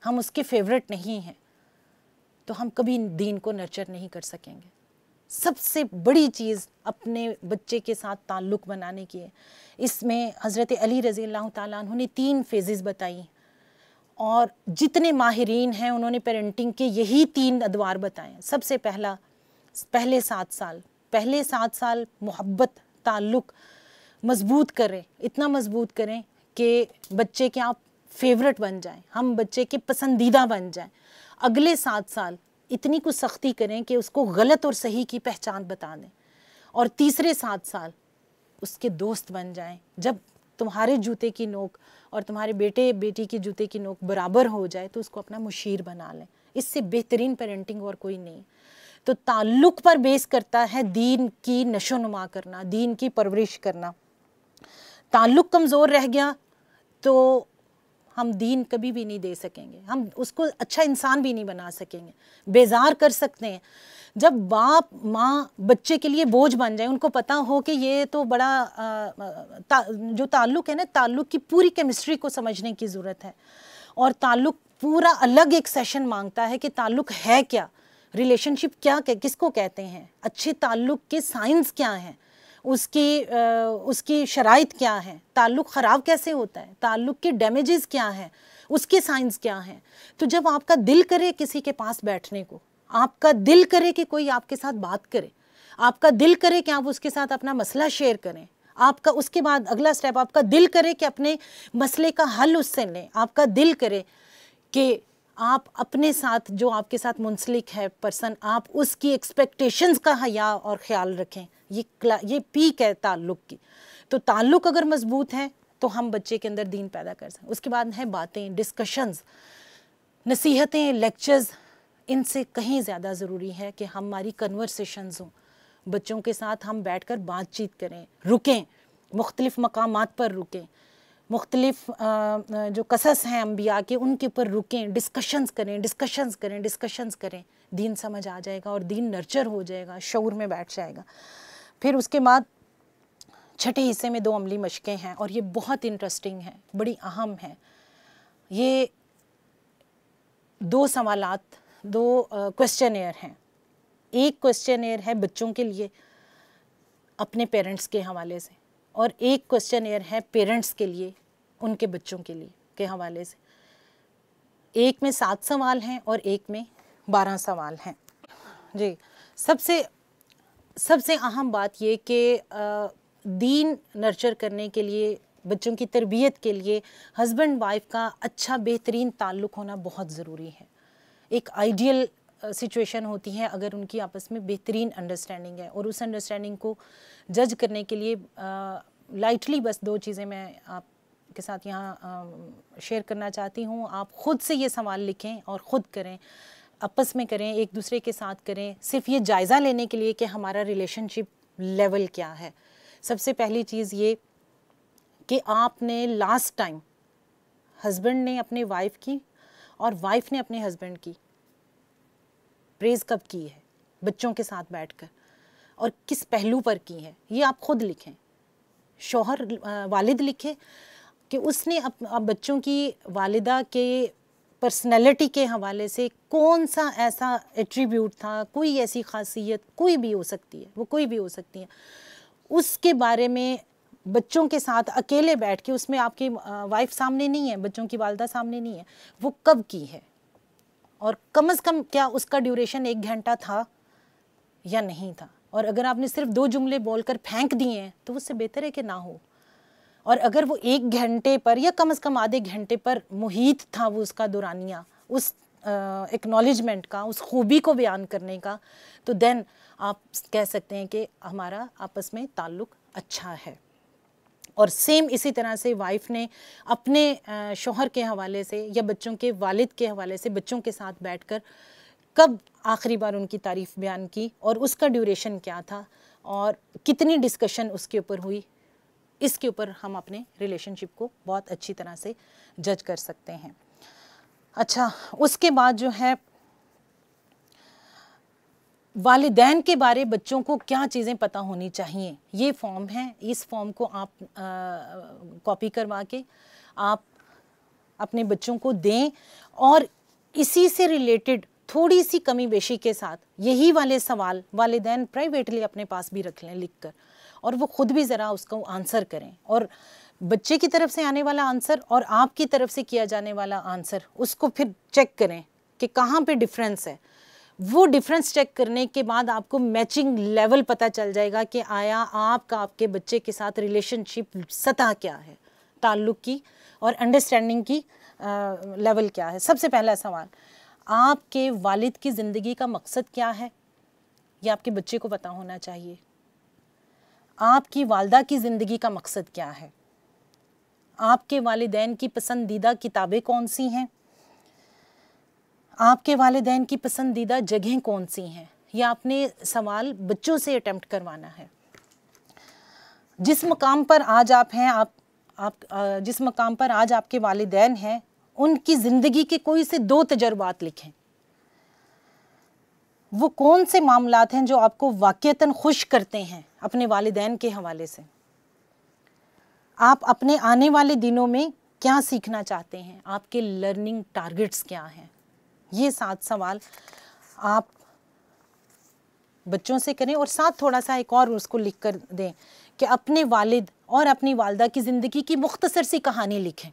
हम उसके फेवरेट नहीं हैं तो हम कभी दीन को नर्चर नहीं कर सकेंगे सबसे बड़ी चीज़ अपने बच्चे के साथ ताल्लुक़ बनाने की है इसमें हज़रत अली रज़ी अल्लाह तु ने तीन फेजेस बताई और जितने माहरीन हैं उन्होंने पेरेंटिंग के यही तीन अदवार बताए सबसे पहला पहले सात साल पहले सात साल मोहब्बत ताल्लुक़ मजबूत करें इतना मजबूत करें कि बच्चे के आप फेवरेट बन जाएं हम बच्चे के पसंदीदा बन जाएं अगले सात साल इतनी कुछ सख्ती करें कि उसको गलत और सही की पहचान बता दें और तीसरे सात साल उसके दोस्त बन जाएं जब तुम्हारे जूते की नोक और तुम्हारे बेटे बेटी की जूते की नोक बराबर हो जाए तो उसको अपना मुशीर बना लें इससे बेहतरीन पेरेंटिंग और कोई नहीं तो ताल्लुक पर बेस करता है दीन की नशो नुमा करना दीन की परवरिश करना ताल्लुक कमज़ोर रह गया तो हम दीन कभी भी नहीं दे सकेंगे हम उसको अच्छा इंसान भी नहीं बना सकेंगे बेजार कर सकते हैं जब बाप माँ बच्चे के लिए बोझ बन जाए उनको पता हो कि ये तो बड़ा आ, ता, जो ताल्लुक़ है ना ताल्लुक़ की पूरी केमिस्ट्री को समझने की ज़रूरत है और ताल्लुक़ पूरा अलग एक सेशन मांगता है कि ताल्लुक़ है क्या रिलेशनशिप क्या किसको कहते हैं अच्छे ताल्लुक़ के साइंस क्या हैं उसकी उसकी शराइ क्या है ताल्लुक़ ख़राब कैसे होता है ताल्लुक़ के डैमेजेस क्या हैं उसके साइंस क्या हैं तो जब आपका दिल करे किसी के पास बैठने को आपका दिल करे कि कोई आपके साथ बात करे आपका दिल करे कि आप उसके साथ अपना मसला शेयर करें आपका उसके बाद अगला स्टेप आपका दिल करे कि अपने मसले का हल उससे लें आपका दिल करे कि आप अपने साथ जो आपके साथ मुंसलिक है पर्सन आप उसकी एक्सपेक्टेशंस का हया और ख्याल रखें ये ये पीक है ताल्लुक़ की तो ताल्लुक़ अगर मज़बूत है तो हम बच्चे के अंदर दीन पैदा कर सकें उसके बाद हैं बातें डिस्कशंस नसीहतें लेक्चर्स इनसे कहीं ज़्यादा ज़रूरी है कि हमारी कन्वर्सेशंस हों बच्चों के साथ हम बैठ कर बातचीत करें रुकें मुख्तलिफ़ मकाम पर रुकें मुख्तलिफ जो कसस हैं अम्बिया के उनके ऊपर रुकें डिस्कशंस करें डिस्कशंस करें डिस्कशंस करें दीन समझ आ जाएगा और दीन नर्चर हो जाएगा शौर में बैठ जाएगा फिर उसके बाद छठे हिस्से में दो अमली मशक़ें हैं और ये बहुत इंटरेस्टिंग हैं बड़ी अहम हैं ये दो सवाल दो क्वेश्चन एयर हैं एक क्वेश्चन एयर है बच्चों के लिए अपने पेरेंट्स के हवाले से और एक क्वेश्चन एयर है पेरेंट्स के लिए उनके बच्चों के लिए के हवाले से एक में सात सवाल हैं और एक में बारह सवाल हैं जी सबसे सबसे अहम बात ये कि दीन नर्चर करने के लिए बच्चों की तरबियत के लिए हस्बैंड वाइफ का अच्छा बेहतरीन ताल्लुक होना बहुत ज़रूरी है एक आइडियल सिचुएशन होती हैं अगर उनकी आपस में बेहतरीन अंडरस्टैंडिंग है और उस अंडरस्टैंडिंग को जज करने के लिए लाइटली बस दो चीज़ें मैं आप के साथ यहाँ शेयर करना चाहती हूँ आप ख़ुद से ये सवाल लिखें और ख़ुद करें आपस में करें एक दूसरे के साथ करें सिर्फ ये जायज़ा लेने के लिए कि हमारा रिलेशनशिप लेवल क्या है सबसे पहली चीज़ ये कि आपने लास्ट टाइम हस्बैंड ने अपने वाइफ की और वाइफ ने अपने हस्बैंड की प्रेज़ कब की है बच्चों के साथ बैठकर और किस पहलू पर की है ये आप खुद लिखें शोहर वालिद लिखे कि उसने अब अब बच्चों की वालिदा के पर्सनैलिटी के हवाले से कौन सा ऐसा एट्रीब्यूट था कोई ऐसी खासियत कोई भी हो सकती है वो कोई भी हो सकती है उसके बारे में बच्चों के साथ अकेले बैठ के उसमें आपकी वाइफ सामने नहीं है बच्चों की वालदा सामने नहीं है वो कब की है और कम से कम क्या उसका ड्यूरेशन एक घंटा था या नहीं था और अगर आपने सिर्फ दो जुमले बोलकर फेंक दिए हैं तो उससे बेहतर है कि ना हो और अगर वो एक घंटे पर या कम से कम आधे घंटे पर मुहित था वो उसका दुरानिया उस एक्नॉलेजमेंट का उस खूबी को बयान करने का तो देन आप कह सकते हैं कि हमारा आपस में ताल्लुक़ अच्छा है और सेम इसी तरह से वाइफ ने अपने शोहर के हवाले से या बच्चों के वालिद के हवाले से बच्चों के साथ बैठकर कब आखिरी बार उनकी तारीफ़ बयान की और उसका ड्यूरेशन क्या था और कितनी डिस्कशन उसके ऊपर हुई इसके ऊपर हम अपने रिलेशनशिप को बहुत अच्छी तरह से जज कर सकते हैं अच्छा उसके बाद जो है वालदेन के बारे बच्चों को क्या चीज़ें पता होनी चाहिए ये फॉर्म है इस फॉर्म को आप कॉपी करवा के आप अपने बच्चों को दें और इसी से रिलेटेड थोड़ी सी कमी बेशी के साथ यही वाले सवाल वालदेन प्राइवेटली अपने पास भी रख लें लिख कर और वो ख़ुद भी ज़रा उसको आंसर करें और बच्चे की तरफ से आने वाला आंसर और आपकी तरफ से किया जाने वाला आंसर उसको फिर चेक करें कि कहाँ पे डिफरेंस है वो डिफरेंस चेक करने के बाद आपको मैचिंग लेवल पता चल जाएगा कि आया आपका आपके बच्चे के साथ रिलेशनशिप सतह क्या है ताल्लुक़ की और अंडरस्टैंडिंग की लेवल क्या है सबसे पहला सवाल आपके वालिद की ज़िंदगी का मकसद क्या है ये आपके बच्चे को पता होना चाहिए आपकी वालदा की ज़िंदगी का मकसद क्या है आपके वालदेन की पसंदीदा किताबें कौन सी हैं आपके वालदेन की पसंदीदा जगह कौन सी हैं या आपने सवाल बच्चों से अटैम्प्ट करवाना है जिस मकाम पर आज आप हैं आप आप जिस मकाम पर आज आपके वालदेन हैं उनकी ज़िंदगी के कोई से दो तजर्बात लिखें वो कौन से मामला हैं जो आपको वाक़ता खुश करते हैं अपने वालदेन के हवाले से आप अपने आने वाले दिनों में क्या सीखना चाहते हैं आपके लर्निंग टारगेट्स क्या हैं ये सात सवाल आप बच्चों से करें और साथ थोड़ा सा एक और उसको लिख कर दें कि अपने वालिद और अपनी वालदा की ज़िंदगी की मुख्तसर सी कहानी लिखें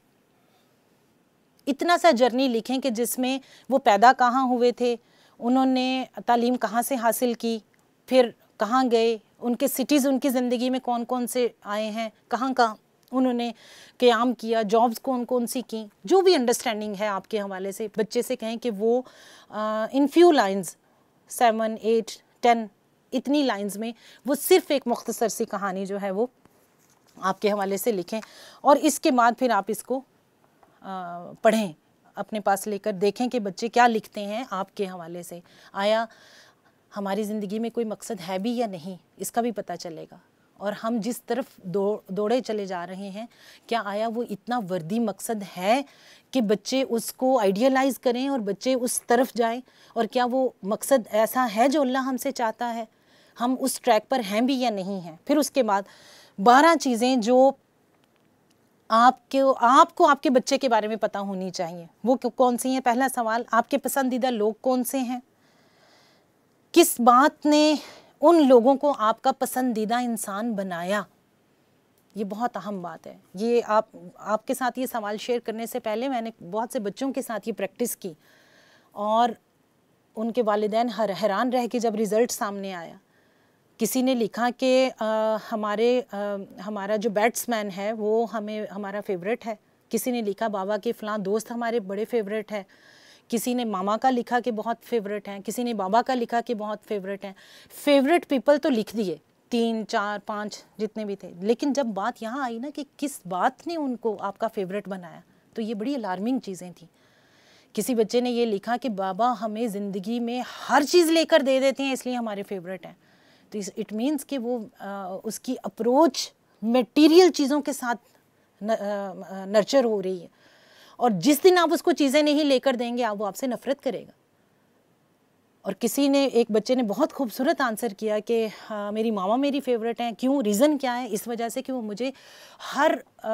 इतना सा जर्नी लिखें कि जिसमें वो पैदा कहाँ हुए थे उन्होंने तालीम कहाँ से हासिल की फिर कहाँ गए उनके सिटीज़ उनकी ज़िंदगी में कौन कौन से आए हैं कहाँ कहाँ उन्होंने क्याम किया जॉब्स कौन कौन सी की जो भी अंडरस्टैंडिंग है आपके हवाले से बच्चे से कहें कि वो आ, in few lines seven eight ten इतनी लाइंस में वो सिर्फ़ एक मुख्तसर सी कहानी जो है वो आपके हवाले से लिखें और इसके बाद फिर आप इसको आ, पढ़ें अपने पास लेकर देखें कि बच्चे क्या लिखते हैं आपके हवाले से आया हमारी ज़िंदगी में कोई मकसद है भी या नहीं इसका भी पता चलेगा और हम जिस तरफ दौ, दौड़े चले जा रहे हैं क्या आया वो इतना वर्दी मकसद है कि बच्चे उसको आइडियलाइज करें और बच्चे उस तरफ जाएं और क्या वो मकसद ऐसा है जो अल्लाह हमसे चाहता है हम उस ट्रैक पर हैं भी या नहीं हैं फिर उसके बाद बारह चीज़ें जो आपके आपको आपके बच्चे के बारे में पता होनी चाहिए वो कौन सी हैं पहला सवाल आपके पसंदीदा लोग कौन से हैं किस बात ने उन लोगों को आपका पसंदीदा इंसान बनाया ये बहुत अहम बात है ये आप आपके साथ ये सवाल शेयर करने से पहले मैंने बहुत से बच्चों के साथ ये प्रैक्टिस की और उनके वालदेन हर हैरान रह के जब रिज़ल्ट सामने आया किसी ने लिखा कि हमारे आ, हमारा जो बैट्समैन है वो हमें हमारा फेवरेट है किसी ने लिखा बाबा के फलां दोस्त हमारे बड़े फेवरेट है किसी ने मामा का लिखा कि बहुत फेवरेट हैं किसी ने बाबा का लिखा कि बहुत फेवरेट हैं फेवरेट पीपल तो लिख दिए तीन चार पाँच जितने भी थे लेकिन जब बात यहाँ आई ना कि किस बात ने उनको आपका फेवरेट बनाया तो ये बड़ी अलार्मिंग चीज़ें थी किसी बच्चे ने ये लिखा कि बाबा हमें ज़िंदगी में हर चीज़ लेकर दे देते हैं इसलिए हमारे फेवरेट हैं तो इट मीन्स कि वो आ, उसकी अप्रोच मटेरियल चीज़ों के साथ न, आ, नर्चर हो रही है और जिस दिन आप उसको चीज़ें नहीं लेकर देंगे आप वो आपसे नफरत करेगा और किसी ने एक बच्चे ने बहुत खूबसूरत आंसर किया कि हाँ, मेरी मामा मेरी फेवरेट हैं क्यों रीज़न क्या है इस वजह से कि वो मुझे हर आ, आ,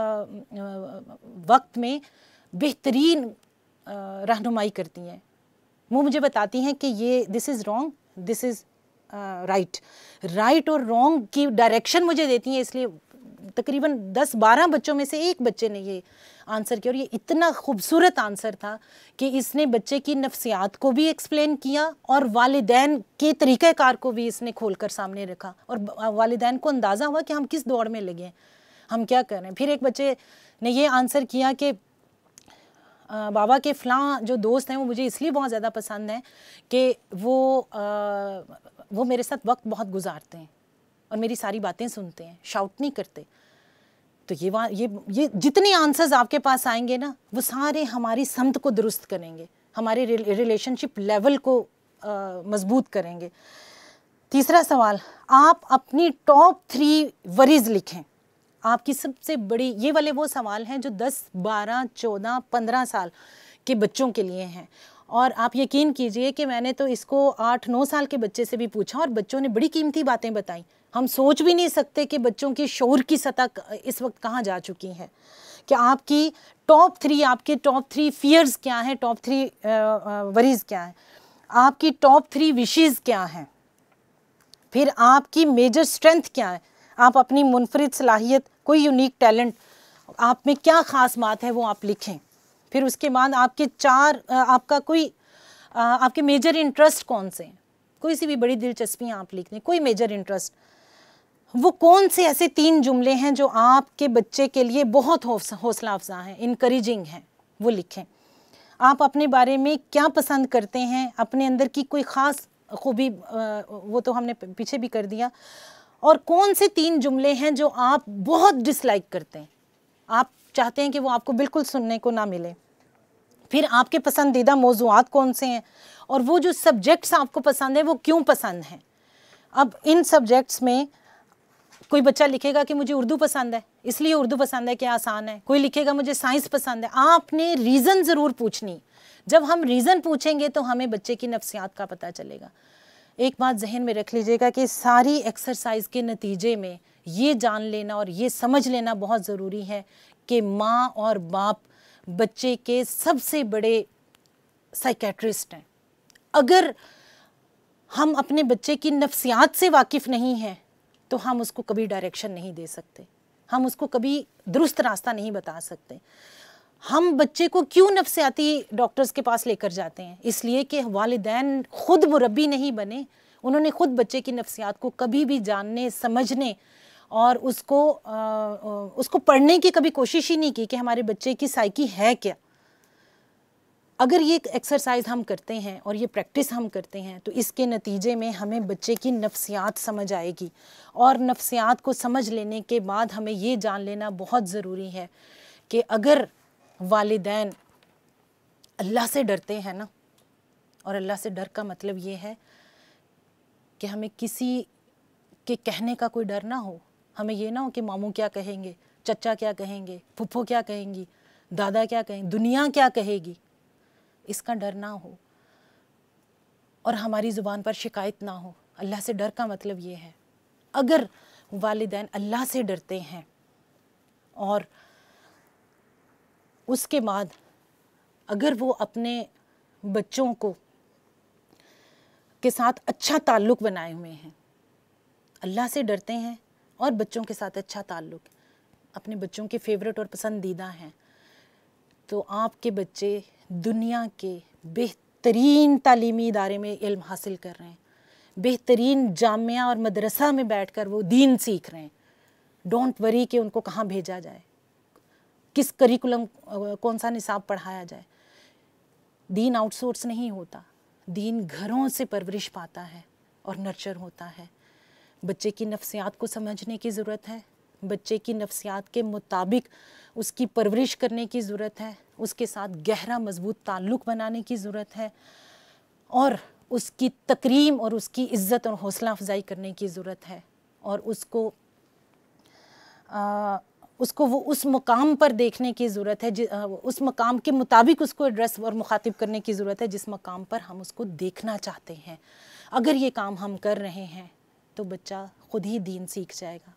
वक्त में बेहतरीन रहनुमाई करती हैं वो मुझे बताती हैं कि ये this is wrong this is right right और रॉन्ग की डायरेक्शन मुझे देती हैं इसलिए तकरीबन 10-12 बच्चों में से एक बच्चे ने ये आंसर किया और ये इतना खूबसूरत आंसर था कि इसने बच्चे की नफसियात को भी एक्सप्लेन किया और वालदेन के तरीक़ार को भी इसने खोल कर सामने रखा और वालदेन को अंदाज़ा हुआ कि हम किस दौड़ में लगे हम क्या कर रहे हैं फिर एक बच्चे ने ये आंसर किया कि आ, बाबा के फ़लाँ जो दोस्त हैं वो मुझे इसलिए बहुत ज़्यादा पसंद हैं कि वो आ, वो मेरे साथ वक्त बहुत गुजारते हैं और मेरी सारी बातें सुनते हैं शाउट नहीं करते तो ये ये ये जितने आंसर्स आपके पास आएंगे ना वो सारे हमारी समत को दुरुस्त करेंगे हमारे रिलेशनशिप लेवल को मजबूत करेंगे तीसरा सवाल आप अपनी टॉप थ्री वरीज लिखें आपकी सबसे बड़ी ये वाले वो सवाल हैं जो 10, 12, 14, 15 साल के बच्चों के लिए हैं और आप यकीन कीजिए कि मैंने तो इसको आठ नौ साल के बच्चे से भी पूछा और बच्चों ने बड़ी कीमती बातें बताई हम सोच भी नहीं सकते कि बच्चों की शोर की सतह इस वक्त कहाँ जा चुकी है कि आपकी टॉप थ्री आपके टॉप थ्री फियर्स क्या हैं टॉप थ्री वरीज़ क्या हैं आपकी टॉप थ्री विशेज़ क्या हैं फिर आपकी मेजर स्ट्रेंथ क्या है आप अपनी मुनफरद सलाहियत कोई यूनिक टैलेंट आप में क्या ख़ास बात है वो आप लिखें फिर उसके बाद आपके चार आपका कोई आपके मेजर इंटरेस्ट कौन से हैं कोई सी भी बड़ी दिलचस्पियाँ आप लिख दें कोई मेजर इंटरेस्ट वो कौन से ऐसे तीन जुमले हैं जो आपके बच्चे के लिए बहुत हौसला अफजा हैं इनक्रेजिंग हैं वो लिखें आप अपने बारे में क्या पसंद करते हैं अपने अंदर की कोई ख़ास खूबी वो तो हमने पीछे भी कर दिया और कौन से तीन जुमले हैं जो आप बहुत डिसलाइक करते हैं आप चाहते हैं कि वो आपको बिल्कुल सुनने को ना मिले फिर आपके पसंदीदा मौजूद कौन से हैं और वो जो सब्जेक्ट्स आपको पसंद है वो क्यों पसंद हैं अब इन सब्जेक्ट्स में कोई बच्चा लिखेगा कि मुझे उर्दू पसंद है इसलिए उर्दू पसंद है कि आसान है कोई लिखेगा मुझे साइंस पसंद है आपने रीज़न ज़रूर पूछनी जब हम रीज़न पूछेंगे तो हमें बच्चे की नफ्सियात का पता चलेगा एक बात जहन में रख लीजिएगा कि सारी एक्सरसाइज के नतीजे में ये जान लेना और ये समझ लेना बहुत ज़रूरी है कि माँ और बाप बच्चे के सबसे बड़े साइकेट्रिस्ट हैं अगर हम अपने बच्चे की नफसियात से वाकिफ़ नहीं हैं तो हम उसको कभी डायरेक्शन नहीं दे सकते हम उसको कभी दुरुस्त रास्ता नहीं बता सकते हम बच्चे को क्यों नफसियाती डॉक्टर्स के पास लेकर जाते हैं इसलिए कि वालदेन ख़ुद मुरबी नहीं बने उन्होंने ख़ुद बच्चे की नफसियात को कभी भी जानने समझने और उसको आ, उसको पढ़ने की कभी कोशिश ही नहीं की कि हमारे बच्चे की साइकी है क्या अगर ये एक्सरसाइज हम करते हैं और ये प्रैक्टिस हम करते हैं तो इसके नतीजे में हमें बच्चे की नफसियात समझ आएगी और नफ्सियात को समझ लेने के बाद हमें ये जान लेना बहुत ज़रूरी है कि अगर वालदेन अल्लाह से डरते हैं ना और अल्लाह से डर का मतलब ये है कि हमें किसी के कहने का कोई डर ना हो हमें ये ना हो कि मामू क्या कहेंगे चचा क्या कहेंगे फुफो क्या कहेंगी दादा क्या कहेंगे दुनिया क्या कहेगी इसका डर ना हो और हमारी ज़ुबान पर शिकायत ना हो अल्लाह से डर का मतलब ये है अगर वालदेन अल्लाह से डरते हैं और उसके बाद अगर वो अपने बच्चों को के साथ अच्छा ताल्लुक़ बनाए हुए हैं अल्लाह से डरते हैं और बच्चों के साथ अच्छा ताल्लुक़ अपने बच्चों के फेवरेट और पसंदीदा हैं तो आपके बच्चे दुनिया के बेहतरीन तालीमी इदारे में इल्म हासिल कर रहे हैं बेहतरीन जामिया और मदरसा में बैठ कर वो दीन सीख रहे हैं डोंट वरी कि उनको कहाँ भेजा जाए किस करिकुलम कौन सा निसाब पढ़ाया जाए दीन आउटसोर्स नहीं होता दीन घरों से परवरिश पाता है और नर्चर होता है बच्चे की नफ्सियात को समझने की ज़रूरत है बच्चे की नफसियात के मुताबिक उसकी परवरिश करने की ज़रूरत है उसके साथ गहरा मजबूत ताल्लुक़ बनाने की ज़रूरत है और उसकी तक्रीम और उसकी इज़्ज़त और हौसला अफजाई करने की ज़रूरत है और उसको आ, उसको वो उस मकाम पर देखने की ज़रूरत है उस मकाम के मुताबिक उसको एड्रेस और मुखातिब करने की ज़रूरत है जिस मकाम पर हम उसको देखना चाहते हैं अगर ये काम हम कर रहे हैं तो बच्चा खुद ही दीन सीख जाएगा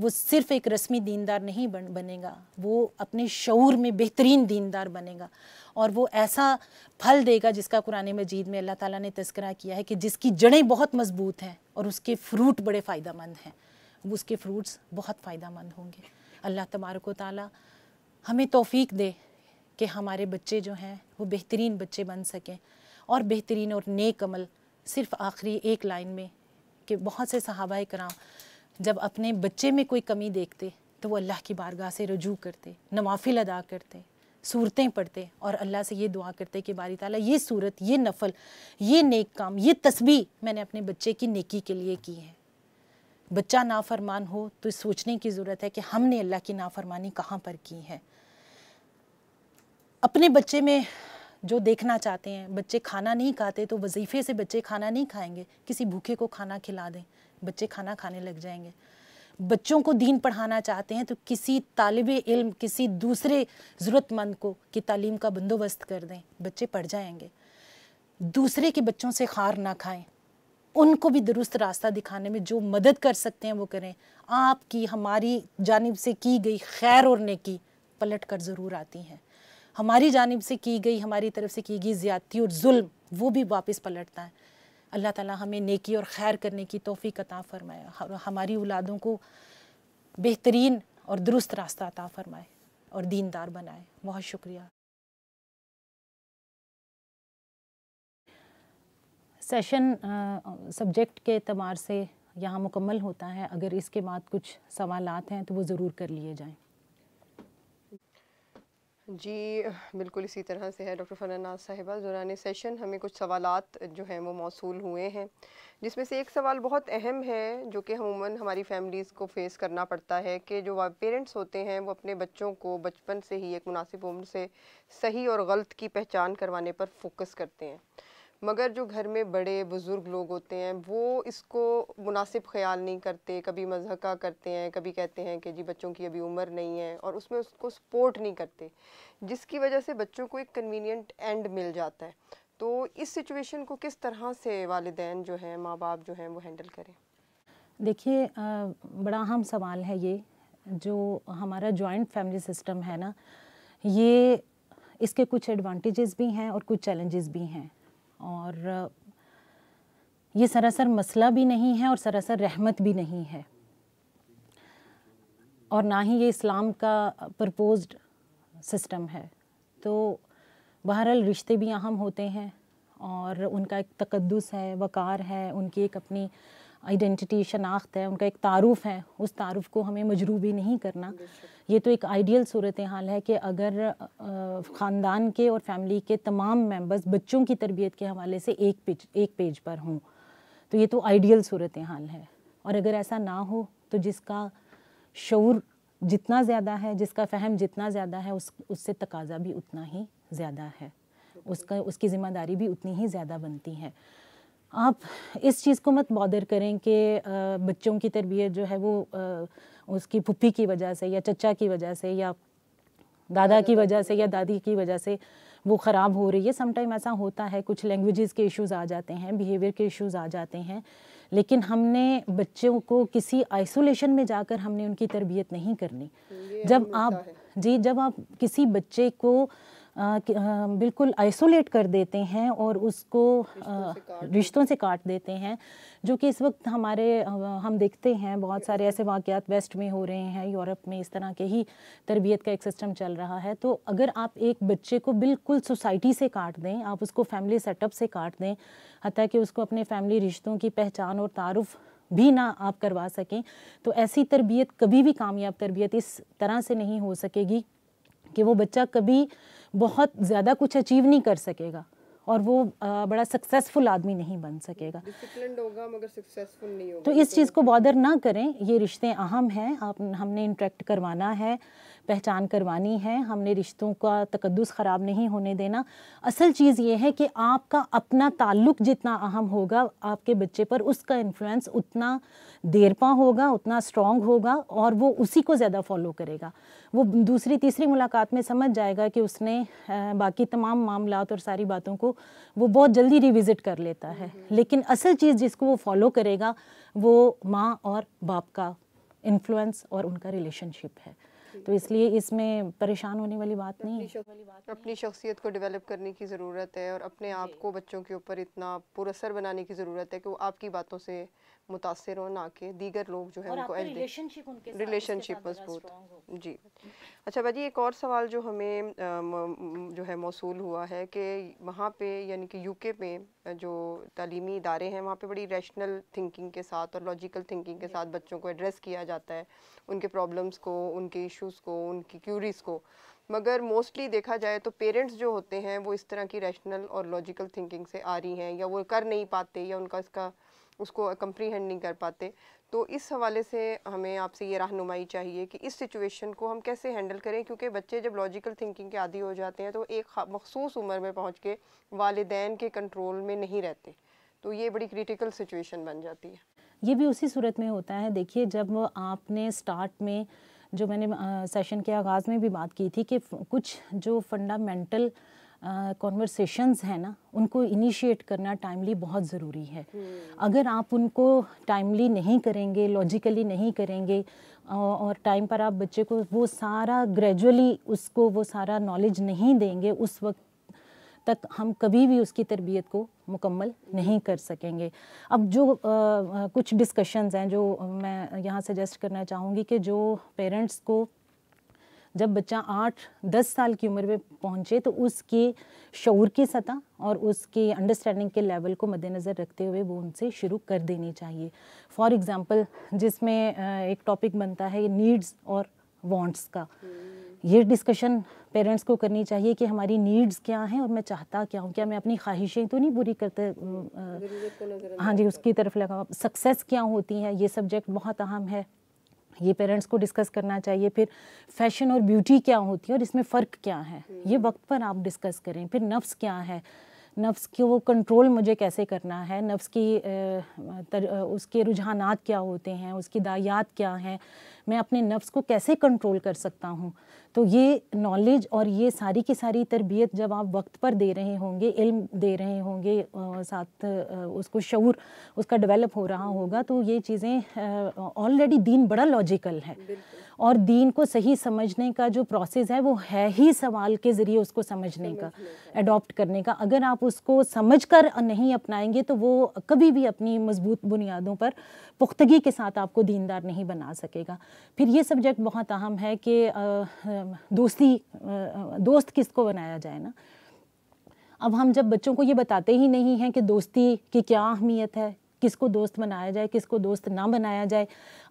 वो सिर्फ़ एक रस्मी दीनदार नहीं बन बनेगा वो अपने शूर में बेहतरीन दीनदार बनेगा और वो ऐसा फल देगा जिसका कुरान मजीद में अल्लाह ताला ने तस्करा किया है कि जिसकी जड़ें बहुत मज़बूत हैं और उसके फ्रूट बड़े फ़ायदा मंद हैं उसके फ्रूट्स बहुत फ़ायदा मंद होंगे अल्लाह तबारक ताली हमें तोफ़ी दे कि हमारे बच्चे जो हैं वो बेहतरीन बच्चे बन सकें और बेहतरीन और नेक अमल सिर्फ़ आखिरी एक लाइन में कि बहुत से सहाबा कराम जब अपने बच्चे में कोई कमी देखते तो वो अल्लाह की बारगाह से रजू करते नवाफिल अदा करते सूरतें पढ़ते और अल्लाह से ये दुआ करते कि बारी ताला ये सूरत ये नफल ये नेक काम ये तस्बी मैंने अपने बच्चे की नेकी के लिए की है बच्चा नाफरमान हो तो सोचने की ज़रूरत है कि हमने अल्लाह की नाफरमानी कहाँ पर की है अपने बच्चे में जो देखना चाहते हैं बच्चे खाना नहीं खाते तो वजीफ़े से बच्चे खाना नहीं खाएंगे किसी भूखे को खाना खिला दें बच्चे खाना खाने लग जाएंगे बच्चों को दीन पढ़ाना चाहते हैं तो किसी तालब इल्म किसी दूसरे ज़रूरतमंद को की तालीम का बंदोबस्त कर दें बच्चे पढ़ जाएंगे दूसरे के बच्चों से खार ना खाएं उनको भी दुरुस्त रास्ता दिखाने में जो मदद कर सकते हैं वो करें आपकी हमारी जानब से की गई खैर और नेकी पलट कर ज़रूर आती हैं हमारी जानब से की गई हमारी तरफ से की गई ज़्यादती और जुल्म वो भी वापस पलटता है अल्लाह ताला हमें नेकी और खैर करने की तोफ़ी अता फ़रमाए और हमारी औलादों को बेहतरीन और दुरुस्त रास्ता अता फ़रमाए और दीनदार बनाए बहुत शुक्रिया सेशन सब्जेक्ट के अतबार से यहाँ मुकम्मल होता है अगर इसके बाद कुछ सवाल हैं तो वो ज़रूर कर लिए जाएँ जी बिल्कुल इसी तरह से है डॉक्टर नाज साहिबा दौरान सेशन हमें कुछ सवाल जो हैं वो मौसू हुए हैं जिसमें से एक सवाल बहुत अहम है जो कि अमूमन हमारी फैमिलीज़ को फेस करना पड़ता है कि जो पेरेंट्स होते हैं वो अपने बच्चों को बचपन से ही एक मुनासिब उम्र से सही और गलत की पहचान करवाने पर फोकस करते हैं मगर जो घर में बड़े बुज़ुर्ग लोग होते हैं वो इसको मुनासिब ख्याल नहीं करते कभी मजहका करते हैं कभी कहते हैं कि जी बच्चों की अभी उम्र नहीं है और उसमें उसको सपोर्ट नहीं करते जिसकी वजह से बच्चों को एक कन्वीनियंट एंड मिल जाता है तो इस सिचुएशन को किस तरह से वालदेन जो हैं माँ बाप जो हैं वो हैंडल करें देखिए बड़ा अहम सवाल है ये जो हमारा जॉइंट फैमिली सिस्टम है ना ये इसके कुछ एडवांटेजेस भी हैं और कुछ चैलेंजेस भी हैं और ये सरासर मसला भी नहीं है और सरासर रहमत भी नहीं है और ना ही ये इस्लाम का प्रपोज्ड सिस्टम है तो बहरहाल रिश्ते भी अहम होते हैं और उनका एक तकदस है वक़ार है उनकी एक अपनी आइडेंटिटी शनाख्त है उनका एक तारुफ है उस तारुफ को हमें मजरूबी नहीं करना ये तो एक आइडियल सूरत हाल है कि अगर ख़ानदान के और फैमिली के तमाम मेम्बर्स बच्चों की तरबियत के हवाले से एक पेज एक पेज पर हों तो ये तो आइडियल सूरत हाल है और अगर ऐसा ना हो तो जिसका शूर जितना ज़्यादा है जिसका फ़हम जितना ज़्यादा है उस उससे तकाजा भी उतना ही ज़्यादा है उसका उसकी ज़िम्मेदारी भी उतनी ही ज़्यादा बनती है आप इस चीज़ को मत बॉदर करें कि बच्चों की तरबियत जो है वो उसकी पुप्पी की वजह से या चचा की वजह से या दादा की वजह से या दादी की वजह से वो ख़राब हो रही है समटाइम ऐसा होता है कुछ लैंग्वेजेस के इश्यूज आ जाते हैं बिहेवियर के इश्यूज आ जाते हैं लेकिन हमने बच्चों को किसी आइसोलेशन में जाकर हमने उनकी तरबियत नहीं करनी जब आप जी जब आप किसी बच्चे को बिल्कुल आइसोलेट कर देते हैं और उसको रिश्तों से काट देते हैं जो कि इस वक्त हमारे हम देखते हैं बहुत सारे ऐसे वाक़ात वेस्ट में हो रहे हैं यूरोप में इस तरह के ही तरबियत का एक सिस्टम चल रहा है तो अगर आप एक बच्चे को बिल्कुल सोसाइटी से काट दें आप उसको फैमिली सेटअप से काट दें हती कि उसको अपने फैमिली रिश्तों की पहचान और तारफ़ भी ना आप करवा सकें तो ऐसी तरबियत कभी भी कामयाब तरबियत इस तरह से नहीं हो सकेगी कि वो बच्चा कभी बहुत ज़्यादा कुछ अचीव नहीं कर सकेगा और वो बड़ा सक्सेसफुल आदमी नहीं बन सकेगा होगा मगर सक्सेसफुल नहीं होगा तो इस चीज़ को बॉदर ना करें ये रिश्ते अहम हैं आप हमने इंट्रैक्ट करवाना है पहचान करवानी है हमने रिश्तों का तकदस ख़राब नहीं होने देना असल चीज़ ये है कि आपका अपना ताल्लुक़ जितना अहम होगा आपके बच्चे पर उसका इन्फ्लुएंस उतना देरपा होगा उतना स्ट्रॉन्ग होगा और वो उसी को ज़्यादा फॉलो करेगा वो दूसरी तीसरी मुलाकात में समझ जाएगा कि उसने बाकी तमाम मामला और सारी बातों को वो बहुत जल्दी रिविज़िट कर लेता है हम्म। लेकिन असल चीज़ जिसको वो फॉलो करेगा वो माँ और बाप का इन्फ्लुएंस और उनका रिलेशनशिप है तो इसलिए इसमें परेशान होने वाली बात नहीं है अपनी शख्सियत को डेवलप करने की ज़रूरत है और अपने आप को बच्चों के ऊपर इतना पुरसर बनाने की ज़रूरत है कि वो आपकी बातों से मुतासर हों ना कि दीगर लोग जो है उनको रिलेशनशिप रिलेशनशिप मजबूत जी अच्छा भाजी एक और सवाल जो हमें जो है मौसू हुआ है कि वहाँ पे यानी कि यूके में जो तलीमी इदारे हैं वहाँ पे बड़ी रैशनल थिंकिंग के साथ और लॉजिकल थिंकिंग के साथ बच्चों को एड्रेस किया जाता है उनके प्रॉब्लम्स को उनके इश्यूज़ को उनकी क्यूरीज़ को मगर मोस्टली देखा जाए तो पेरेंट्स जो होते हैं वो इस तरह की रैशनल और लॉजिकल थिंकिंग से आ रही हैं या वो कर नहीं पाते या उनका इसका उसको कंप्रीहेंड नहीं कर पाते तो इस हवाले से हमें आपसे ये रहनुमाई चाहिए कि इस सिचुएशन को हम कैसे हैंडल करें क्योंकि बच्चे जब लॉजिकल थिंकिंग के आदि हो जाते हैं तो एक मखसूस उम्र में पहुँच के वालदेन के कंट्रोल में नहीं रहते तो ये बड़ी क्रिटिकल सिचुएशन बन जाती है ये भी उसी सूरत में होता है देखिए जब आपने स्टार्ट में जो मैंने सेशन के आगाज़ में भी बात की थी कि कुछ जो फंडामेंटल कॉन्वर्सेशंस हैं ना उनको इनिशिएट करना टाइमली बहुत ज़रूरी है हम्म। अगर आप उनको टाइमली नहीं करेंगे लॉजिकली नहीं करेंगे और टाइम पर आप बच्चे को वो सारा ग्रेजुअली उसको वो सारा नॉलेज नहीं देंगे उस वक्त तक हम कभी भी उसकी तरबियत को मुकम्मल नहीं कर सकेंगे अब जो आ, कुछ डिस्कशंस हैं जो मैं यहाँ सजेस्ट करना चाहूँगी कि जो पेरेंट्स को जब बच्चा आठ दस साल की उम्र में पहुंचे तो उसके शौर की सतह और उसके अंडरस्टैंडिंग के लेवल को मद्देनज़र रखते हुए वो उनसे शुरू कर देनी चाहिए फॉर एग्ज़ाम्पल जिसमें एक टॉपिक बनता है नीड्स और वांट्स का ये डिस्कशन पेरेंट्स को करनी चाहिए कि हमारी नीड्स क्या हैं और मैं चाहता क्या हूँ क्या मैं अपनी ख्वाहिशें तो नहीं पूरी करते हाँ जी उसकी तरफ लगा सक्सेस क्या होती है ये सब्जेक्ट बहुत अहम है ये पेरेंट्स को डिस्कस करना चाहिए फिर फैशन और ब्यूटी क्या होती है और इसमें फ़र्क क्या है ये हम्म। वक्त पर आप डिस्कस करें फिर नफ्स क्या है नफ्स के वो कंट्रोल मुझे कैसे करना है नफ्स की तर, उसके रुझानात क्या होते हैं उसकी दायात क्या हैं मैं अपने नफ्स को कैसे कंट्रोल कर सकता हूँ तो ये नॉलेज और ये सारी की सारी तरबियत जब आप वक्त पर दे रहे होंगे इल्म दे रहे होंगे साथ उसको शूर उसका डेवलप हो रहा होगा तो ये चीज़ें ऑलरेडी दीन बड़ा लॉजिकल है और दीन को सही समझने का जो प्रोसेस है वो है ही सवाल के ज़रिए उसको समझने का अडॉप्ट करने का अगर आप उसको समझ कर नहीं अपनाएंगे तो वो कभी भी अपनी मजबूत बुनियादों पर पुख्तगी के साथ आपको दीनदार नहीं बना सकेगा फिर ये सब्जेक्ट बहुत अहम है कि दोस्ती दोस्त किसको बनाया जाए ना अब हम जब बच्चों को ये बताते ही नहीं हैं कि दोस्ती की क्या अहमियत है किसको दोस्त बनाया जाए किसको दोस्त ना बनाया जाए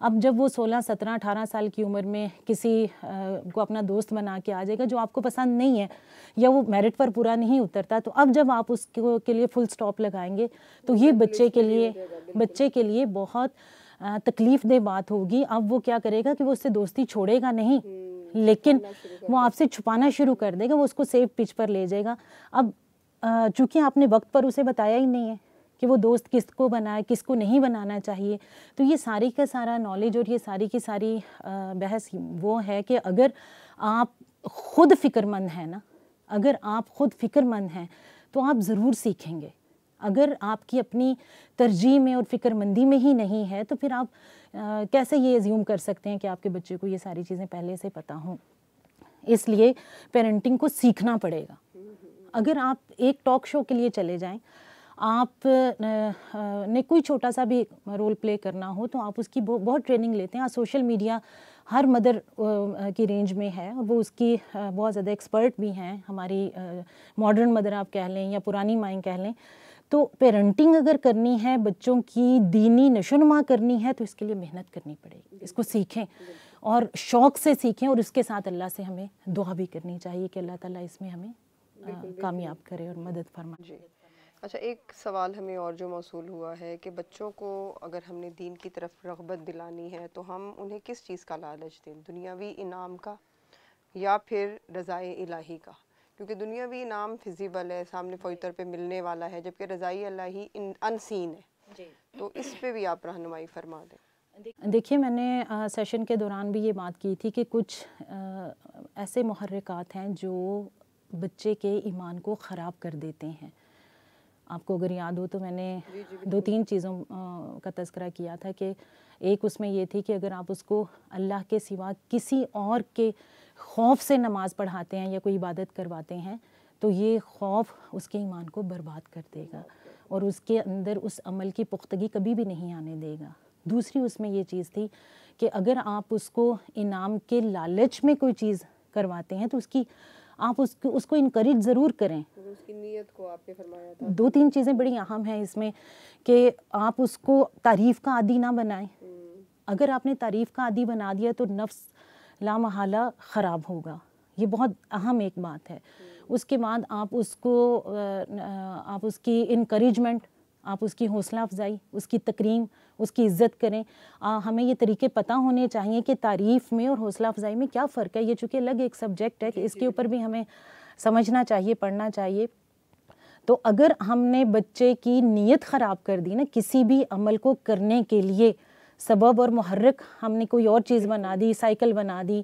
अब जब वो 16, 17, 18 साल की उम्र में किसी आ, को अपना दोस्त बना के आ जाएगा जो आपको पसंद नहीं है या वो मेरिट पर पूरा नहीं उतरता तो अब जब आप उसको के लिए फुल स्टॉप लगाएंगे तो ये बच्चे के लिए बच्चे के लिए बहुत तकलीफ दे बात होगी अब वो क्या करेगा कि वो उससे दोस्ती छोड़ेगा नहीं हम्म, लेकिन वो आपसे छुपाना शुरू कर देगा वो उसको सेफ पिच पर ले जाएगा अब चूंकि आपने वक्त पर उसे बताया ही नहीं है कि वो दोस्त किसको बनाए किसको नहीं बनाना चाहिए तो ये सारी का सारा नॉलेज और ये सारी की सारी बहस वो है कि अगर आप खुद फिक्रमंद हैं ना अगर आप खुद फिक्रमंद हैं तो आप ज़रूर सीखेंगे अगर आपकी अपनी तरजीह में और फिक्रमंदी में ही नहीं है तो फिर आप आ, कैसे ये ज्यूम कर सकते हैं कि आपके बच्चे को ये सारी चीज़ें पहले से पता हों इसलिए पेरेंटिंग को सीखना पड़ेगा अगर आप एक टॉक शो के लिए चले जाएं आप ने कोई छोटा सा भी रोल प्ले करना हो तो आप उसकी बहुत ट्रेनिंग लेते हैं आज सोशल मीडिया हर मदर की रेंज में है और वो उसकी बहुत ज़्यादा एक्सपर्ट भी हैं हमारी मॉडर्न मदर आप कह लें या पुरानी माएँ कह लें तो पेरेंटिंग अगर करनी है बच्चों की दीनी नशोनुमा करनी है तो इसके लिए मेहनत करनी पड़ेगी इसको सीखें और शौक़ से सीखें और उसके साथ अल्लाह से हमें दुआ भी करनी चाहिए कि अल्लाह ताला इसमें हमें हाँ, कामयाब करे और मदद फरमा जी अच्छा एक सवाल हमें और जो मौसू हुआ है कि बच्चों को अगर हमने दीन की तरफ रगबत दिलानी है तो हम उन्हें किस चीज़ का लालच दें दुनियावी इनाम का या फिर रज़ाए इलाही का क्योंकि दुनियावी नाम फिजिबल है सामने फौरी तौर पर मिलने वाला है जबकि रज़ाई अल्लाह ही अनसीन है तो इस पर भी आप रहनुमाई फरमा दें देखिए मैंने आ, सेशन के दौरान भी ये बात की थी कि कुछ आ, ऐसे महरक़ात हैं जो बच्चे के ईमान को ख़राब कर देते हैं आपको अगर याद हो तो मैंने दो तीन चीज़ों का तस्करा किया था कि एक उसमें ये थी कि अगर आप उसको अल्लाह के सिवा किसी और के खौफ से नमाज़ पढ़ाते हैं या कोई इबादत करवाते हैं तो ये खौफ उसके ईमान को बर्बाद कर देगा और उसके अंदर उस अमल की पुख्तगी कभी भी नहीं आने देगा दूसरी उसमें ये चीज़ थी कि अगर आप उसको इनाम के लालच में कोई चीज़ करवाते हैं तो उसकी आप उसको उसको इनक्रेज ज़रूर करें तो उसकी नीयत को आपने फरमाया था दो तीन चीज़ें बड़ी अहम हैं इसमें कि आप उसको तारीफ़ का आदि ना बनाएं हम्म। अगर आपने तारीफ़ का आदि बना दिया तो नफ्स लामहला ख़राब होगा ये बहुत अहम एक बात है उसके बाद आप उसको आप उसकी इनक्रेजमेंट आप उसकी हौसला अफजाई उसकी तक्रीम उसकी इज़्ज़त करें आ, हमें ये तरीके पता होने चाहिए कि तारीफ़ में और हौसला अफजाई में क्या फ़र्क है ये चूँकि अलग एक सब्जेक्ट है कि इसके ऊपर भी हमें समझना चाहिए पढ़ना चाहिए तो अगर हमने बच्चे की नीयत ख़राब कर दी ना किसी भी अमल को करने के लिए सबब और महरक हमने कोई और चीज़ बना दी साइकिल बना दी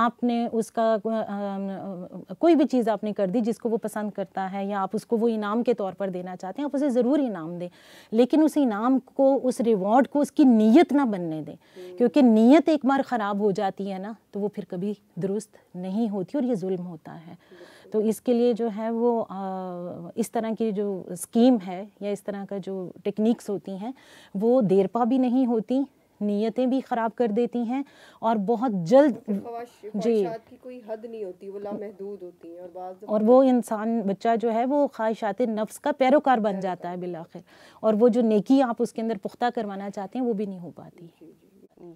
आपने उसका आ, कोई भी चीज़ आपने कर दी जिसको वो पसंद करता है या आप उसको वो इनाम के तौर पर देना चाहते हैं आप उसे ज़रूर इनाम दें लेकिन उस इनाम को उस रिवॉर्ड को उसकी नीयत ना बनने दें हम्म। क्योंकि नीयत एक बार ख़राब हो जाती है ना तो वो फिर कभी दुरुस्त नहीं होती और ये जुल्म होता है तो इसके लिए जो है वो आ, इस तरह की जो स्कीम है या इस तरह का जो टेक्निक्स होती हैं वो देरपा भी नहीं होती नीयतें भी ख़राब कर देती हैं और बहुत जल्द जी की कोई हद नहीं होती वो लामहदूद होती हैं और और वो इंसान बच्चा जो है वो ख्वाहिशात नफ्स का पैरोकार बन जाता है बिलाखिर और वो जो नेकी आप उसके अंदर पुख्ता करवाना चाहते हैं वो भी नहीं हो पाती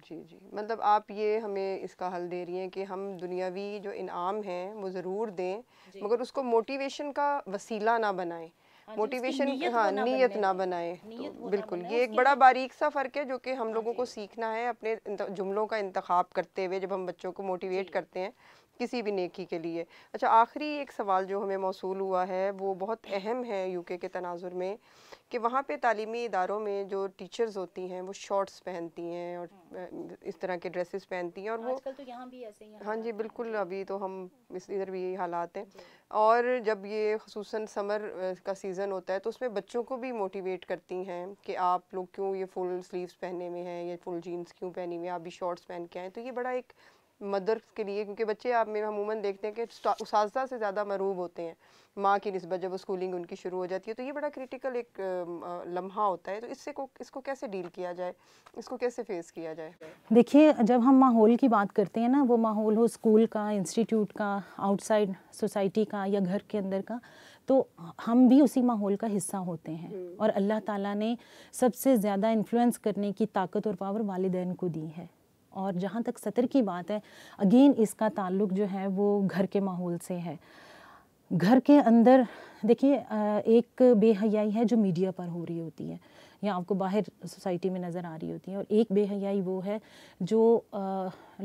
जी जी मतलब आप ये हमें इसका हल दे रही हैं कि हम दुनियावी जो इनाम हैं वो ज़रूर दें मगर उसको मोटिवेशन का वसीला ना बनाएं मोटिवेशन हाँ नीयत हाँ, ना बनाएं तो बिल्कुल ये एक बड़ा बारीक सा फ़र्क है जो कि हम हाँ, लोगों को सीखना है अपने जुमलों का इंतखब करते हुए जब हम बच्चों को मोटिवेट करते हैं किसी भी नेकी के लिए अच्छा आखिरी एक सवाल जो हमें मौसू हुआ है वो बहुत अहम है यूके के तनाजुर में कि वहाँ पे तालीमी इदारों में जो टीचर्स होती हैं वो शॉर्ट्स पहनती हैं और इस तरह के ड्रेसेस पहनती हैं और वो तो यहाँ भी ऐसे ही हाँ जी बिल्कुल अभी तो हम इस इधर भी यही हालात हैं और जब ये खसूस समर का सीज़न होता है तो उसमें बच्चों को भी मोटिवेट करती हैं कि आप लोग क्यों ये फुल स्लीव्स पहने में हैं या फुल जीन्स क्यों पहनी हुई है आप भी शॉर्ट्स पहन के आएँ तो ये बड़ा एक मदर्स के लिए क्योंकि बच्चे आप में अमूमन देखते हैं कि उस से ज़्यादा मरूब होते हैं माँ की नस्बत जब स्कूलिंग उनकी शुरू हो जाती है तो ये बड़ा क्रिटिकल एक लम्हा होता है तो इससे को इसको कैसे डील किया जाए इसको कैसे फेस किया जाए देखिए जब हम माहौल की बात करते हैं ना वो माहौल हो स्कूल का इंस्टीट्यूट का आउटसाइड सोसाइटी का या घर के अंदर का तो हम भी उसी माहौल का हिस्सा होते हैं हम्म। और अल्लाह ताला ने सबसे ज़्यादा इन्फ्लुएंस करने की ताकत और पावर वालदेन को दी है और जहाँ तक सतर की बात है अगेन इसका ताल्लुक जो है वो घर के माहौल से है घर के अंदर देखिए एक बेहयाई है जो मीडिया पर हो रही होती है या आपको बाहर सोसाइटी में नज़र आ रही होती है और एक बेहयाई वो है जो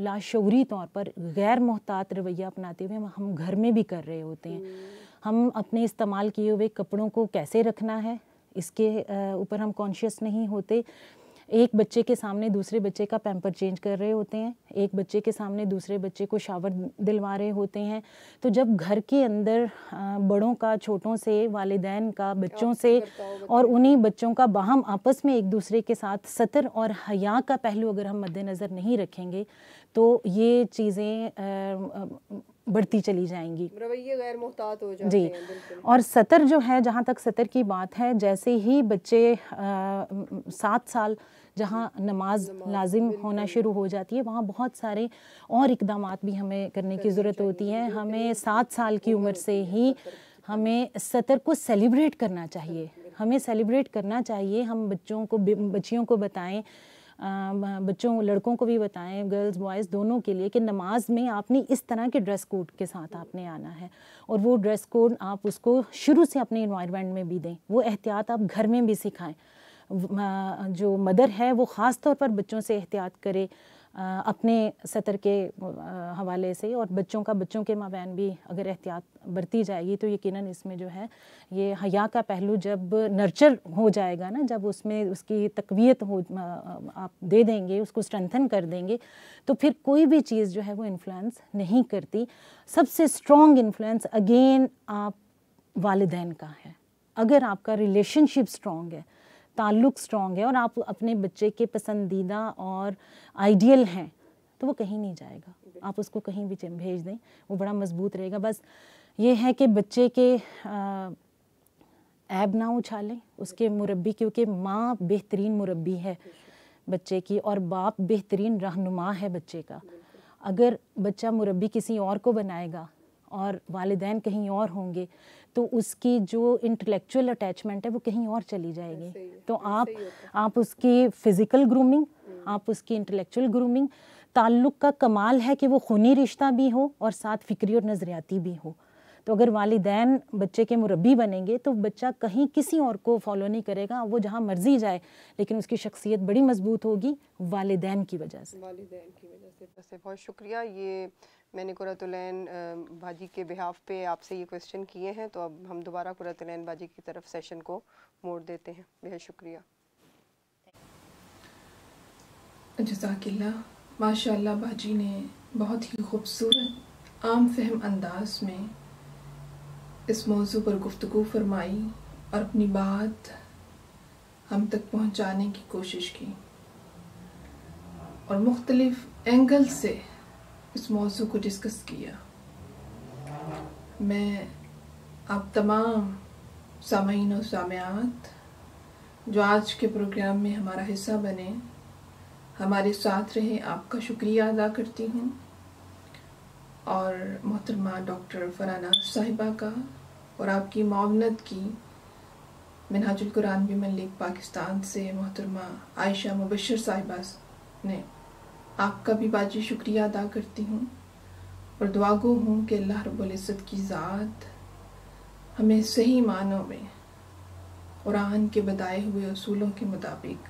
लाशरी तौर पर गैर मोहतात रवैया अपनाते हुए हम घर में भी कर रहे होते हैं हम अपने इस्तेमाल किए हुए कपड़ों को कैसे रखना है इसके ऊपर हम कॉन्शियस नहीं होते एक बच्चे के सामने दूसरे बच्चे का पैम्पर चेंज कर रहे होते हैं एक बच्चे के सामने दूसरे बच्चे को शावर दिलवा रहे होते हैं तो जब घर के अंदर बड़ों का छोटों से वालदेन का बच्चों से और तो। उन्हीं बच्चों का बाहम आपस में एक दूसरे के साथ सतर और हया का पहलू अगर हम मद्देनज़र नहीं रखेंगे तो ये चीज़ें बढ़ती चली जाएंगी रवैये गैर मुहतात हो जाते जी हैं और सतर जो है जहाँ तक सतर की बात है जैसे ही बच्चे सात साल जहाँ नमाज, नमाज लाजिम होना शुरू हो जाती है वहाँ बहुत सारे और इकदाम भी हमें करने की ज़रूरत होती है हमें सात साल की उम्र से ही हमें सतर को सेलिब्रेट करना चाहिए हमें सेलिब्रेट करना चाहिए हम बच्चों को बच्चियों को बताएं बच्चों लड़कों को भी बताएं गर्ल्स बॉयज़ दोनों के लिए कि नमाज में आपने इस तरह के ड्रेस कोड के साथ आपने आना है और वो ड्रेस कोड आप उसको शुरू से अपने इन्वायरमेंट में भी दें वो एहतियात आप घर में भी सिखाएँ जो मदर है वो ख़ास तौर पर बच्चों से एहतियात करे अपने सतर के हवाले से और बच्चों का बच्चों के माबैन भी अगर एहतियात बरती जाएगी तो यकीनन इसमें जो है ये हया का पहलू जब नर्चर हो जाएगा ना जब उसमें उसकी तकवीत हो आप दे देंगे उसको स्ट्रेंथन कर देंगे तो फिर कोई भी चीज़ जो है वो इन्फ्लुएंस नहीं करती सबसे स्ट्रॉन्ग इन्फ्लुएंस अगेन आप वालदेन का है अगर आपका रिलेशनशिप स्ट्रॉन्ग है ताल्लुक़ स्ट्रॉन्ग है और आप अपने बच्चे के पसंदीदा और आइडियल हैं तो वो कहीं नहीं जाएगा आप उसको कहीं भी भेज दें वो बड़ा मजबूत रहेगा बस ये है कि बच्चे के ऐब ना उछालें उसके मुरबी क्योंकि माँ बेहतरीन मुरबी है बच्चे की और बाप बेहतरीन रहनुमा है बच्चे का अगर बच्चा मुरबी किसी और को बनाएगा और वालदेन कहीं और होंगे तो उसकी जो इंटेलेक्चुअल अटैचमेंट है वो कहीं और चली जाएगी तो आप आप उसकी फ़िज़िकल ग्रूमिंग आप उसकी इंटेलेक्चुअल ग्रूमिंग ताल्लुक़ का कमाल है कि वो खूनी रिश्ता भी हो और साथ फ़िक्री और नज़रियाती भी हो तो अगर वालदेन बच्चे के मुरबी बनेंगे तो बच्चा कहीं किसी और को फॉलो नहीं करेगा वो जहाँ मर्जी जाए लेकिन उसकी शख्सियत बड़ी मजबूत होगी वालदेन की वजह से वालदेन की वजह से तो बहुत शुक्रिया ये मैंने कुरतुलैन भाजी के बिहाफ पे आपसे ये क्वेश्चन किए हैं तो अब हम दोबारा कुरतुलैन भाजी की तरफ सेशन को मोड़ देते हैं बेहद शुक्रिया जजाकिल्ला माशा बाजी ने बहुत ही खूबसूरत आम फहम अंदाज में इस मौजू पर गुफ्तु फरमाई और अपनी बात हम तक पहुंचाने की कोशिश की और मुख्तलिफ एंगल से इस मौजू को डिस्कस किया मैं आप तमाम सामीन और सामयात जो आज के प्रोग्राम में हमारा हिस्सा बने हमारे साथ रहे आपका शुक्रिया अदा करती हूँ और मोहतरमा डॉक्टर फराना साहिबा का और आपकी मावनत की मिनाजुल कुरान भी मलिक पाकिस्तान से मोहतरमा आयशा मुबशर साहिबा ने आपका भी बाजी शुक्रिया अदा करती हूँ और दुआ गो हूँ कि अल्लाह रब्ज़त की ज़ात हमें सही मानों में कुरान के बताए हुए असूलों के मुताबिक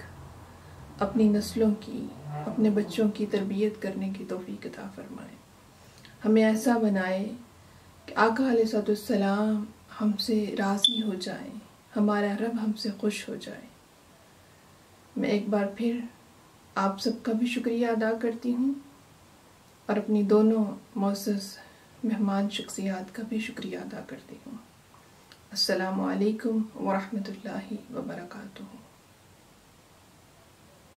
अपनी नस्लों की अपने बच्चों की तरबियत करने की तोफ़ी कदा फरमाए हमें ऐसा बनाए कि आका सलाम हमसे राज़ी हो जाए हमारा रब हमसे खुश हो जाए मैं एक बार फिर आप सबका भी शुक्रिया अदा करती हूँ और अपनी दोनों मोसस मेहमान शख्सियात का भी शुक्रिया अदा करती हूँ असलकम वरहमल वबरकू